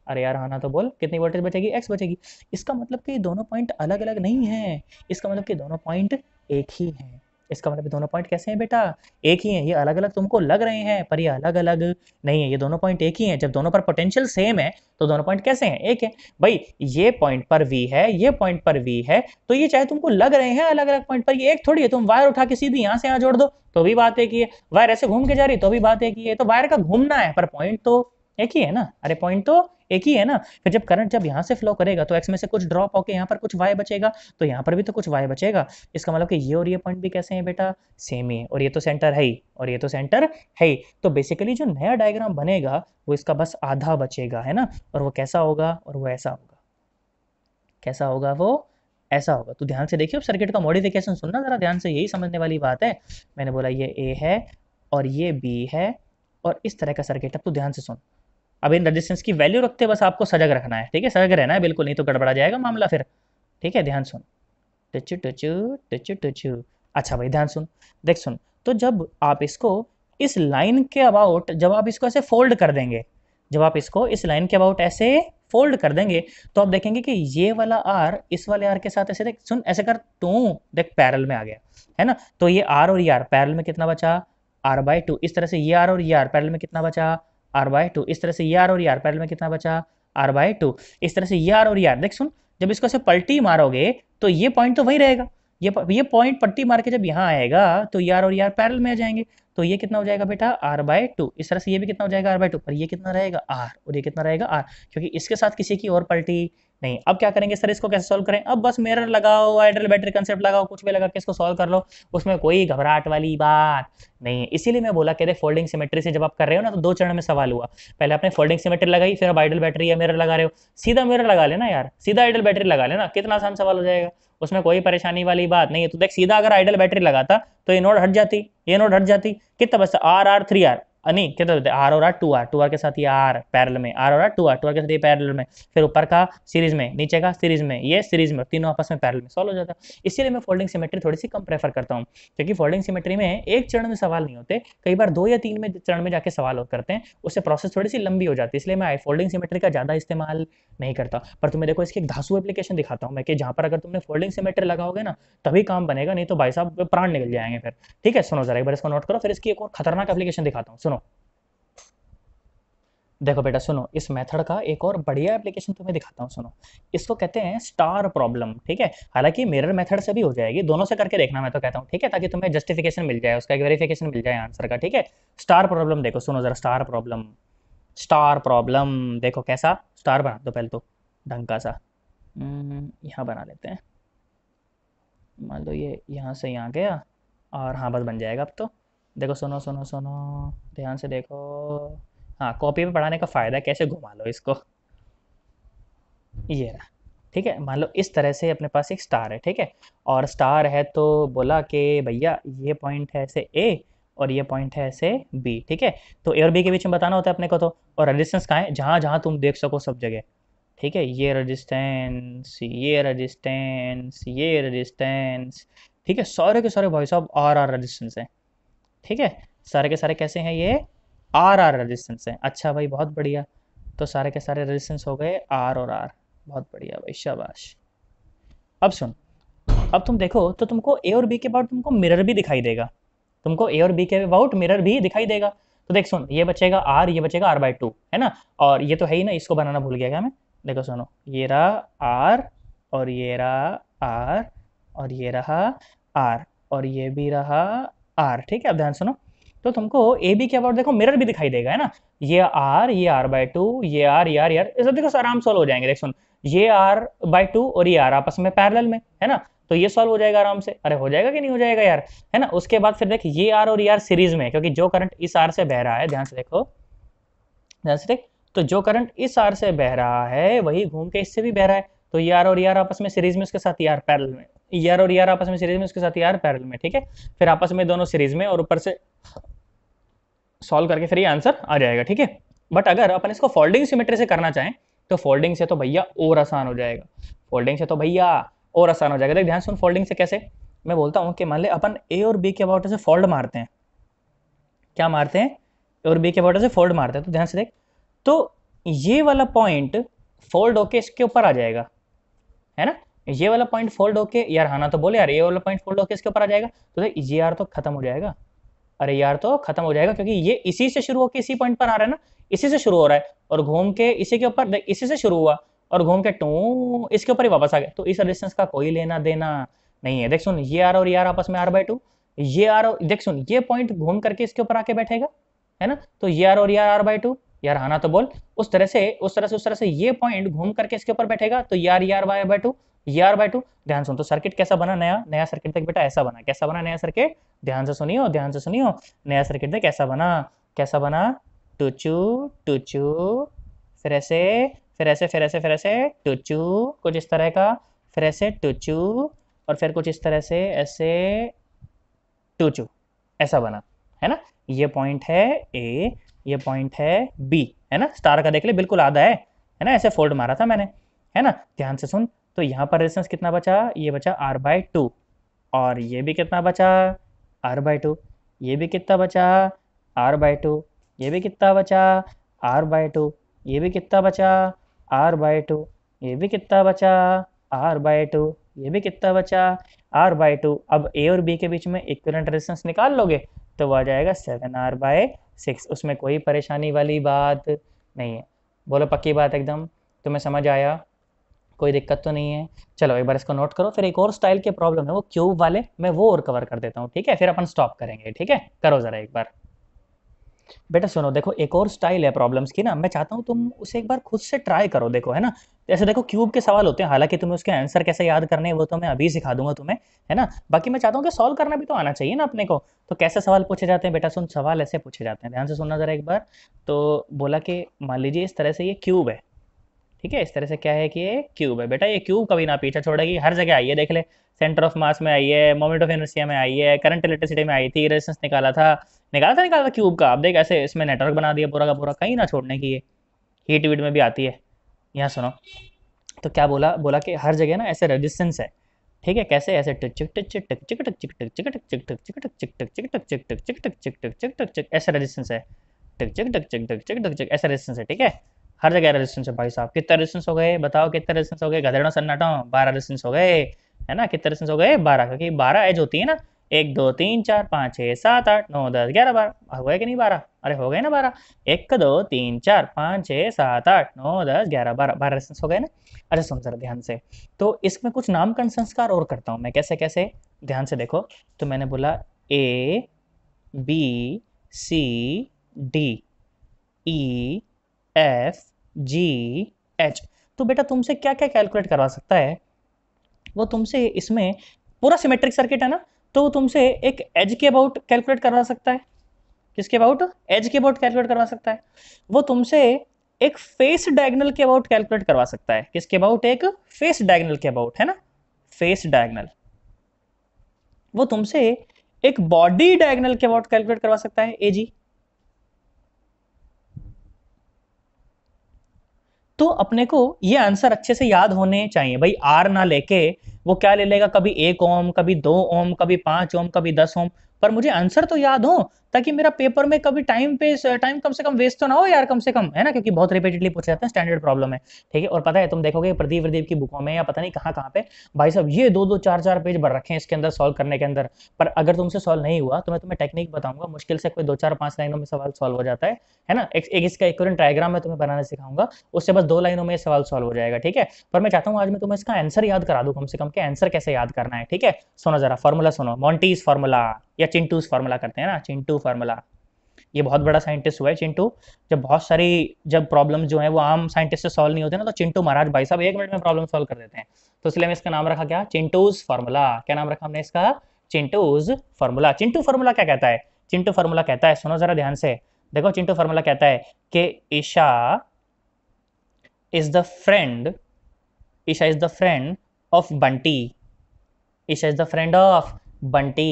अरे यार हाँ ना तो बोल कितनी वोल्टेज बचेगी एक्स बचेगी इसका मतलब कि दोनों पॉइंट अलग अलग नहीं है इसका मतलब कि दोनों पॉइंट एक ही है इसका मतलब दोनों पॉइंट कैसे हैं बेटा एक ही हैं ये अलग अलग तुमको लग रहे हैं पर ये अलग अलग नहीं है ये दोनों पॉइंट एक ही हैं जब दोनों पर पोटेंशियल सेम है तो दोनों पॉइंट कैसे हैं एक है भाई ये पॉइंट पर वी है ये पॉइंट पर वी है तो ये चाहे तुमको लग रहे हैं अलग अलग पॉइंट पर ये एक थोड़ी है तुम वायर उठा के सीधी यहाँ से यहाँ जोड़ दो तो भी बात एक ही है वायर ऐसे घूम के जा रही तो भी बात एक ही है तो वायर का घूमना है पर पॉइंट तो एक ही है ना अरे पॉइंट तो एक ही है ना फिर जब करंट जब यहाँ से फ्लो करेगा तो एक्स में से कुछ ड्रॉप होकर यहाँ पर कुछ वाई बचेगा तो यहाँ पर भी तो कुछ वाई बचेगा इसका मतलब कि ये और ये पॉइंट भी कैसे हैं बेटा सेम ही है और ये तो सेंटर है ही और ये तो सेंटर है ही तो बेसिकली जो नया डायग्राम बनेगा वो इसका बस आधा बचेगा है ना और वो कैसा होगा और वो ऐसा होगा कैसा होगा वो ऐसा होगा तो ध्यान से देखिए अब सर्किट का मॉडिफिकेशन सुनना ज़रा ध्यान से यही समझने वाली बात है मैंने बोला ये ए है और ये बी है और इस तरह का सर्किट अब तो ध्यान से सुन अब इन रजिस्टेंस की वैल्यू रखते बस आपको सजग रखना है ठीक है सजग रहना है बिल्कुल नहीं तो गड़बड़ा जाएगा मामला फिर ठीक है ध्यान सुन टच टच टच टच अच्छा भाई ध्यान सुन देख सुन तो जब आप इसको इस लाइन के अबाउट जब आप इसको ऐसे फोल्ड कर देंगे जब आप इसको इस लाइन के अबाउट ऐसे फोल्ड कर देंगे तो आप देखेंगे कि ये वाला आर इस वाले आर के साथ ऐसे देख सुन ऐसे कर तू देख पैरल में आ गया है ना तो ये आर और ये आर पैरल में कितना बचा आर बाई टू इस तरह से ये आर और ये आर पैरल में कितना बचा आर बाय टू इस तरह से यार e और यार e पैरल में कितना बचा आर बाय टू इस तरह से यार e और यार देख सुन जब इसको से पलटी मारोगे तो ये पॉइंट तो वही रहेगा ये ये पॉइंट पट्टी मार के जब यहाँ आएगा तो यार और यार पैरल में आ जाएंगे तो ये कितना हो जाएगा बेटा आर बाय टू इस तरह से ये भी कितना हो जाएगा आर बाय टू पर ये कितना रहेगा आर और ये कितना रहेगा आर क्योंकि इसके साथ किसी की और पलटी नहीं अब क्या करेंगे सर इसको कैसे सॉल्व करें अब बस मिरर लगाओ आइडल बैटरी कंसेप्ट लगाओ कुछ भी लगा के इसको सॉल्व कर लो उसमें कोई घबराहट वाली बात नहीं है इसीलिए मैं बोला कि अरे फोल्डिंग सिमेट्री से जब आप कर रहे हो ना तो दो चरण में सवाल हुआ पहले आपने फोल्डिंग सिमेट्री लगाई फिर आप आइडल बैटरी या मिरर लगा रहे हो सीधा मिरर लगा लेना यार सीधा आइडल बैटरी लगा लेना कितना आसान सवाल हो जाएगा उसमें कोई परेशानी वाली बात नहीं है तो देख सीधा अगर आइडल बैटरी लगाता तो ये नोट हट जाती ये नोट हट जाती कितना बस आर आर थ्री आर नहीं क्या होते तो आर और R two R two R के साथ ये आर पैरल में आर और R two R two R के साथ ये पैरल में फिर ऊपर का सीरीज में नीचे का सीरीज में ये सीरीज में तीनों आपस में पैरल में सॉल्व हो जाता है इसीलिए मैं फोल्डिंग सिमेट्री थोड़ी सी कम प्रेफर करता हूँ क्योंकि फोल्डिंग सिमेट्री में एक चरण में सवाल नहीं होते कई बार दो या तीन में चरण में जाके सवाल करते हैं उससे प्रोसेस थोड़ी सी लंबी हो जाती है इसलिए मैं फोल्डिंग सिमेट्री का ज़्यादा इस्तेमाल नहीं करता पर तुम्हें देखो इसकी एक धासु एप्लीकेशन दिखाता हूँ मैं कि जहाँ पर अगर तुमने फोल्डिंग सिमेट्री लगाओगे ना तभी काम बनेगा नहीं तो भाई साहब प्राण निकल जाएंगे फिर ठीक है सुनो जरा एक बार इसको नोट करो फिर इसकी एक और खतरनाक एप्लीकेशन दिखाता हूँ सुनो सुनो देखो बेटा सुनो इस मेथड का एक और बढ़िया एप्लीकेशन तुम्हें दिखाता हूँ सुनो इसको कहते हैं स्टार प्रॉब्लम ठीक है हालांकि मिरर मेथड से भी हो जाएगी दोनों से करके देखना मैं तो कहता हूँ ठीक है ताकि तुम्हें जस्टिफिकेशन मिल जाए उसका एक वेरिफिकेशन मिल जाए आंसर का ठीक है स्टार प्रॉब्लम देखो सुनो जरा स्टार प्रॉब्लम स्टार प्रॉब्लम देखो कैसा स्टार बना दो पहले तो ढंग का सा हम्म, यहाँ बना लेते हैं मान लो ये यहाँ से यहाँ गया और हाँ बस बन जाएगा अब तो देखो सुनो सुनो सुनो ध्यान से देखो हाँ कॉपी पे पढ़ाने का फ़ायदा कैसे घुमा लो इसको ये रहा ठीक है मान लो इस तरह से अपने पास एक स्टार है ठीक है और स्टार है तो बोला कि भैया ये पॉइंट है ऐसे ए और ये पॉइंट है ऐसे बी ठीक है तो ए और बी के बीच में बताना होता है अपने को तो और रजिस्टेंस कहाँ है जहाँ जहाँ तुम देख सको सब जगह ठीक है ये रजिस्टेंस ये रजिस्टेंस ये रजिस्टेंस ठीक है सारे के सारे भाई साहब आर आर रजिस्टेंस हैं ठीक है सारे के सारे कैसे हैं ये आर आर रेजिस्टेंस हैं अच्छा भाई बहुत बढ़िया तो सारे के सारे रेजिस्टेंस हो गए आर और आर बहुत बढ़िया भाई शाबाश अब सुन अब तुम देखो तो तुमको ए और बी के अबाउट तुमको मिरर भी दिखाई देगा तुमको ए और बी के अबाउट मिरर भी दिखाई देगा तो देख सुन ये बचेगा आर ये बचेगा आर बाय टू है ना और ये तो है ही ना इसको बनाना भूल गया क्या मैं देखो सुनो ये रहा आर और ये रहा आर और ये रहा आर और ये भी रहा आर ठीक है अब ध्यान सुनो तो तुमको ए बी के अबाउट देखो मिरर भी दिखाई देगा है ना ये आर ये आर बाय टू ये आर ये आर यार ये सब देखो आराम सॉल्व हो जाएंगे देख सुन ये आर बाय टू और ये आर आपस में पैरेलल में है ना तो ये सॉल्व हो जाएगा आराम से अरे हो जाएगा कि नहीं हो जाएगा यार है ना उसके बाद फिर देख ये आर और ये आर सीरीज में क्योंकि जो करंट इस आर से बह रहा है ध्यान से देखो ध्यान से देख तो जो करंट इस आर से बह रहा है वही घूम के इससे भी बह रहा है तो यार e और यार e आपस में सीरीज में उसके साथ यार e पैरल में यार और यार आपस में सीरीज में उसके साथ यार पैरल में ठीक है फिर आपस में दोनों सीरीज में और ऊपर से सॉल्व करके फिर ये आंसर आ जाएगा ठीक है बट अगर अपन इसको फोल्डिंग सिमेट्री से करना चाहें तो फोल्डिंग से तो भैया और आसान हो जाएगा फोल्डिंग से तो भैया और आसान हो जाएगा देख ध्यान सुन फोल्डिंग से कैसे मैं बोलता हूँ कि मान ले अपन ए और बी के अबाउट से फोल्ड मारते हैं क्या मारते हैं ए और बी के अबाउट से फोल्ड मारते हैं तो ध्यान से देख तो ये वाला पॉइंट फोल्ड होके इसके ऊपर आ जाएगा है ना ये वाला पॉइंट फोल्ड होके यार हाना तो बोले यार ये वाला पॉइंट फोल्ड होके इसके ऊपर आ जाएगा तो ये यार तो खत्म हो जाएगा अरे यार तो खत्म हो जाएगा क्योंकि ये इसी से शुरू होकर इसी पॉइंट पर आ रहा है ना इसी से शुरू हो रहा है और घूम के इसी के ऊपर इसी से शुरू हुआ और घूम के टू इसके ऊपर ही वापस आ गया तो इस रेजिस्टेंस का कोई लेना देना नहीं है देख सुन ये आर और ये आर आपस में आर बाय टू ये आर देख सुन ये पॉइंट घूम करके इसके ऊपर आके बैठेगा है ना तो ये आर और ये आर बाय टू यार आना तो बोल उस तरह से उस तरह से उस तरह से ये पॉइंट घूम करके इसके ऊपर बैठेगा तो यार यार वाई बाय टू यार बाय टू ध्यान सुन तो सर्किट कैसा बना नया नया सर्किट देख बेटा ऐसा बना कैसा बना नया सर्किट ध्यान से सुनियो ध्यान से सुनियो नया सर्किट देख कैसा बना कैसा बना टुचू टुचू फिर ऐसे फिर ऐसे फिर ऐसे फिर ऐसे टुचू कुछ इस तरह का फिर ऐसे टुचू और फिर कुछ इस तरह से ऐसे टुचू ऐसा बना है ना ये पॉइंट है ए ये पॉइंट है बी है ना स्टार का देख ले बिल्कुल आधा है है ना ऐसे फोल्ड मारा था मैंने है ना ध्यान से सुन तो यहाँ पर रेजिस्टेंस कितना बचा ये बचा आर बाई टू और ये भी कितना बचा आर बाई टू ये भी कितना बचा आर बाई टू ये भी कितना बचा आर बाई टू ये भी कितना बचा आर बाई टू ये भी कितना बचा आर बाई टू ये भी कितना बचा आर बाई टू अब ए और बी के बीच में इक्विलेंट रेजिस्टेंस निकाल लोगे तो वो आ जाएगा सेवन आर बाय सिक्स उसमें कोई परेशानी वाली बात नहीं है बोलो पक्की बात एकदम तुम्हें समझ आया कोई दिक्कत तो नहीं है चलो एक बार इसको नोट करो फिर एक और स्टाइल के प्रॉब्लम है वो क्यूब वाले मैं वो और कवर कर देता हूँ ठीक है फिर अपन स्टॉप करेंगे ठीक है करो ज़रा एक बार बेटा सुनो देखो एक और स्टाइल है प्रॉब्लम्स की ना मैं चाहता हूँ तुम उसे एक बार खुद से ट्राई करो देखो है ना जैसे देखो क्यूब के सवाल होते हैं हालांकि तुम्हें उसके आंसर कैसे याद करने वो तो मैं अभी सिखा दूंगा तुम्हें है ना बाकी मैं चाहता हूँ कि सॉल्व करना भी तो आना चाहिए ना अपने को तो कैसे सवाल पूछे जाते हैं बेटा सुन सवाल ऐसे पूछे जाते हैं ध्यान से सुनना ज़रा एक बार तो बोला कि मान लीजिए इस तरह से ये क्यूब है ठीक है इस तरह से क्या है कि ये क्यूब है बेटा ये क्यूब कभी ना पीछा छोड़ेगी हर जगह आई है देख ले सेंटर ऑफ मास में आई है मोमेंट ऑफ इनर्सिया में आई है करंट इलेक्ट्रिसिटी में आई थी रेजिस्टेंस निकाला था निकाला था निकाला था क्यूब का आप देख ऐसे इसमें नेटवर्क बना दिया पूरा का पूरा कहीं ना छोड़ने की ये हीट वीट में भी आती है यहाँ सुनो तो क्या बोला बोला कि हर जगह ना ऐसे रेजिस्टेंस है ठीक है कैसे ऐसे टिक चिक टिक चिक टक चिक टिक चिक टिक चिक टिक चिक टिक चिक टिक चिक टिक चिक टिक चिक टिक चिक टिक चिक टिक चिक टक चिक ऐसा रेजिस्टेंस है टिक चिक टिक चिक टिक चिक टिक चिक ऐसा रेजिस्टेंस है ठीक है हर जगह रेजिस्टेंस है भाई साहब कितने रेजिस्टेंस हो गए बताओ कितने रेजिस्टेंस हो गए गधेड़ों सन्नाटों बारह रेजिस्टेंस हो गए है ना कितने रेजिस्टेंस हो गए बारह क्योंकि बारह एज होती है ना एक दो तीन चार पाँच छः सात आठ नौ दस ग्यारह बारह हो गए कि नहीं बारह अरे हो गए ना बारह एक दो तीन चार पाँच छः सात आठ नौ दस ग्यारह बारह बारह रेसेंस हो गए ना अच्छा सुन सर ध्यान से तो इसमें कुछ नामकरण संस्कार और करता हूँ मैं कैसे कैसे ध्यान से देखो तो मैंने बोला A B C D E F G H तो बेटा तुमसे क्या क्या कैलकुलेट करवा सकता है वो तुमसे इसमें पूरा सिमेट्रिक सर्किट है ना तो वो तुमसे एक एज के अबाउट कैलकुलेट करवा सकता है किसके अबाउट एज के अबाउट कैलकुलेट करवा सकता है वो तुमसे एक फेस डायगनल के अबाउट कैलकुलेट करवा सकता है किसके अबाउट एक फेस डायगनल के अबाउट है ना फेस डायगनल वो तुमसे एक बॉडी डायगनल के अबाउट कैलकुलेट करवा सकता है एजी तो अपने को ये आंसर अच्छे से याद होने चाहिए भाई आर ना लेके वो क्या ले लेगा कभी एक ओम कभी दो ओम कभी पांच ओम कभी दस ओम पर मुझे आंसर तो याद हो ताकि मेरा पेपर में कभी टाइम पे टाइम कम से कम वेस्ट तो ना हो यार कम से कम है ना क्योंकि बहुत रिपीटेडली पूछे जाते हैं स्टैंडर्ड प्रॉब्लम है ठीक है और पता है तुम देखोगे प्रदीप प्रदीप की बुकों में या पता नहीं कहाँ कहाँ पे भाई साहब ये दो दो चार चार पेज भर रखे हैं इसके अंदर सॉल्व करने के अंदर पर अगर तुमसे सॉल्व नहीं हुआ तो मैं तुम्हें टेक्निक बताऊंगा मुश्किल से कोई दो चार पांच लाइनों में सवाल सॉल्व हो जाता है है ना एक, एक इसका एक डायग्राम मैं तुम्हें बनाना सिखाऊंगा उससे बस दो लाइनों में सवाल सॉल्व हो जाएगा ठीक है पर मैं चाहता हूँ आज मैं तुम्हें इसका आंसर याद करा दू कम से कम के आंसर कैसे याद करना है ठीक है सुनो जरा फॉर्मूला सुनो मॉन्टीज फार्मूला या चिंटूज फार्मूला करते हैं ना चिंटू फार्मूला ये बहुत बड़ा साइंटिस्ट हुआ है चिंटू जब बहुत सारी जब प्रॉब्लम जो है वो आम साइंटिस्ट से सॉल्व नहीं होते ना तो चिंटू महाराज भाई साहब एक मिनट में प्रॉब्लम सॉल्व कर देते हैं तो इसलिए मैं इसका नाम रखा क्या चिंटूज फार्मूला क्या नाम रखा हमने इसका चिंटूज फार्मूला चिंटू फार्मूला क्या कहता है चिंटू फार्मूला कहता है सुनो जरा ध्यान से देखो चिंटू फार्मूला कहता है कि Isha is the friend Isha is the friend of Bunty Ish is the friend of Bunty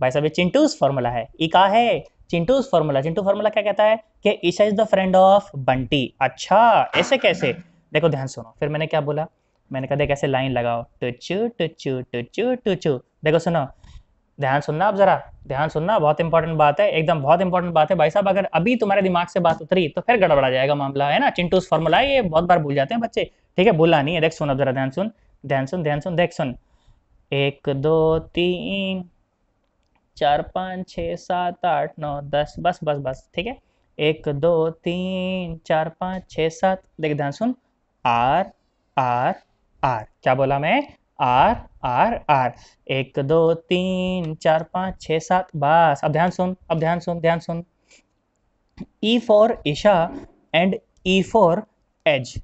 भाई साहब ये चिंटूज फॉर्मूला है ई का है चिंटूज फॉर्मूला चिंटू फॉर्मूला क्या कहता है कि Ish is the friend of Bunty अच्छा ऐसे कैसे देखो ध्यान सुनो फिर मैंने क्या बोला मैंने कहा देख ऐसे लाइन लगाओ टुचू टुचू टुचू टुचू देखो सुनो ध्यान सुनना आप जरा ध्यान सुनना बहुत इंपॉर्टेंट बात है एकदम बहुत इंपॉर्टेंट बात है भाई साहब अगर अभी तुम्हारे दिमाग से बात उतरी तो फिर गड़बड़ा जाएगा मामला है ना चिंटूस फॉर्मूला ये बहुत बार भूल जाते हैं बच्चे ठीक है भूला नहीं है देख सुन अब जरा ध्यान सुन ध्यान सुन ध्यान सुन देख सुन एक दो तीन चार पाँच छः सात आठ नौ दस बस बस बस ठीक है एक दो तीन चार पाँच छः सात देख ध्यान सुन आर आर आर क्या बोला मैं आर आर आर एक दो तीन चार पाँच छः सात बस अब ध्यान सुन अब ध्यान सुन ध्यान सुन E e for Isha and E e for edge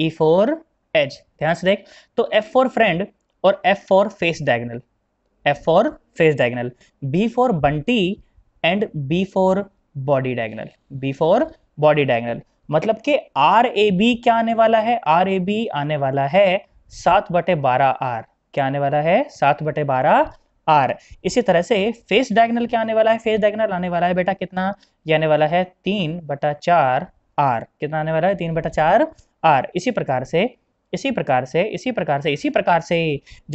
E e for edge ध्यान से देख तो एफ फॉर फ्रेंड और F for face diagonal F for face diagonal B for Bunty and B for body diagonal B for body diagonal मतलब कि आर ए बी क्या आने वाला है आर ए बी आने वाला है सात बटे बारह आर क्या आने वाला है सात बटे बारह आर इसी तरह से फेस डायगनल क्या आने वाला है फेस डायगनल आने वाला है बेटा कितना ये आने वाला है तीन बटा चार आर कितना आने वाला है तीन बटा चार आर इसी प्रकार से इसी प्रकार से इसी प्रकार से इसी प्रकार से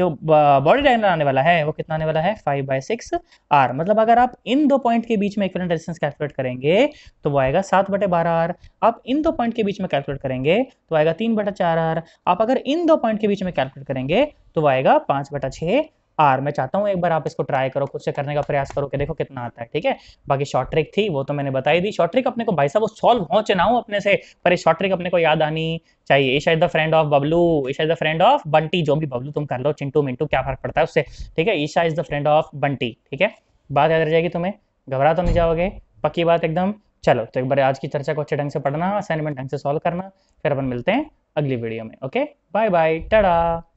जो बॉडी डायग्राम आने वाला है वो कितना आने वाला है फाइव बाई सिक्स आर मतलब अगर आप इन दो पॉइंट के बीच में इक्विलेंट रेजिस्टेंस कैलकुलेट करेंगे तो वो आएगा सात बटे बारह आर आप इन दो पॉइंट के बीच में कैलकुलेट करेंगे तो आएगा तीन बटा चार आर आप अगर इन दो पॉइंट के बीच में कैलकुलेट करेंगे तो वो आएगा पाँच बटा छह आर मैं चाहता हूँ एक बार आप इसको ट्राई करो खुद से करने का प्रयास करो कि देखो कितना आता है ठीक है बाकी शॉर्ट ट्रिक थी वो तो मैंने बताई दी शॉर्ट ट्रिक अपने को भाई साहब वो सॉल्व हो चुना हूँ अपने से पर ये शॉर्ट ट्रिक अपने को याद आनी चाहिए Isha is the friend of Bablu Isha is the friend of Bunty जो भी बबलू तुम कर लो चिंटू मिंटू क्या फर्क पड़ता है उससे ठीक है Isha is the friend of Bunty ठीक है बात याद रह जाएगी तुम्हें घबरा तो नहीं जाओगे पक्की बात एकदम चलो तो एक बार आज की चर्चा को अच्छे ढंग से पढ़ना असाइनमेंट ढंग से सॉल्व करना फिर अपन मिलते हैं अगली वीडियो में ओके बाय बाय टड़ा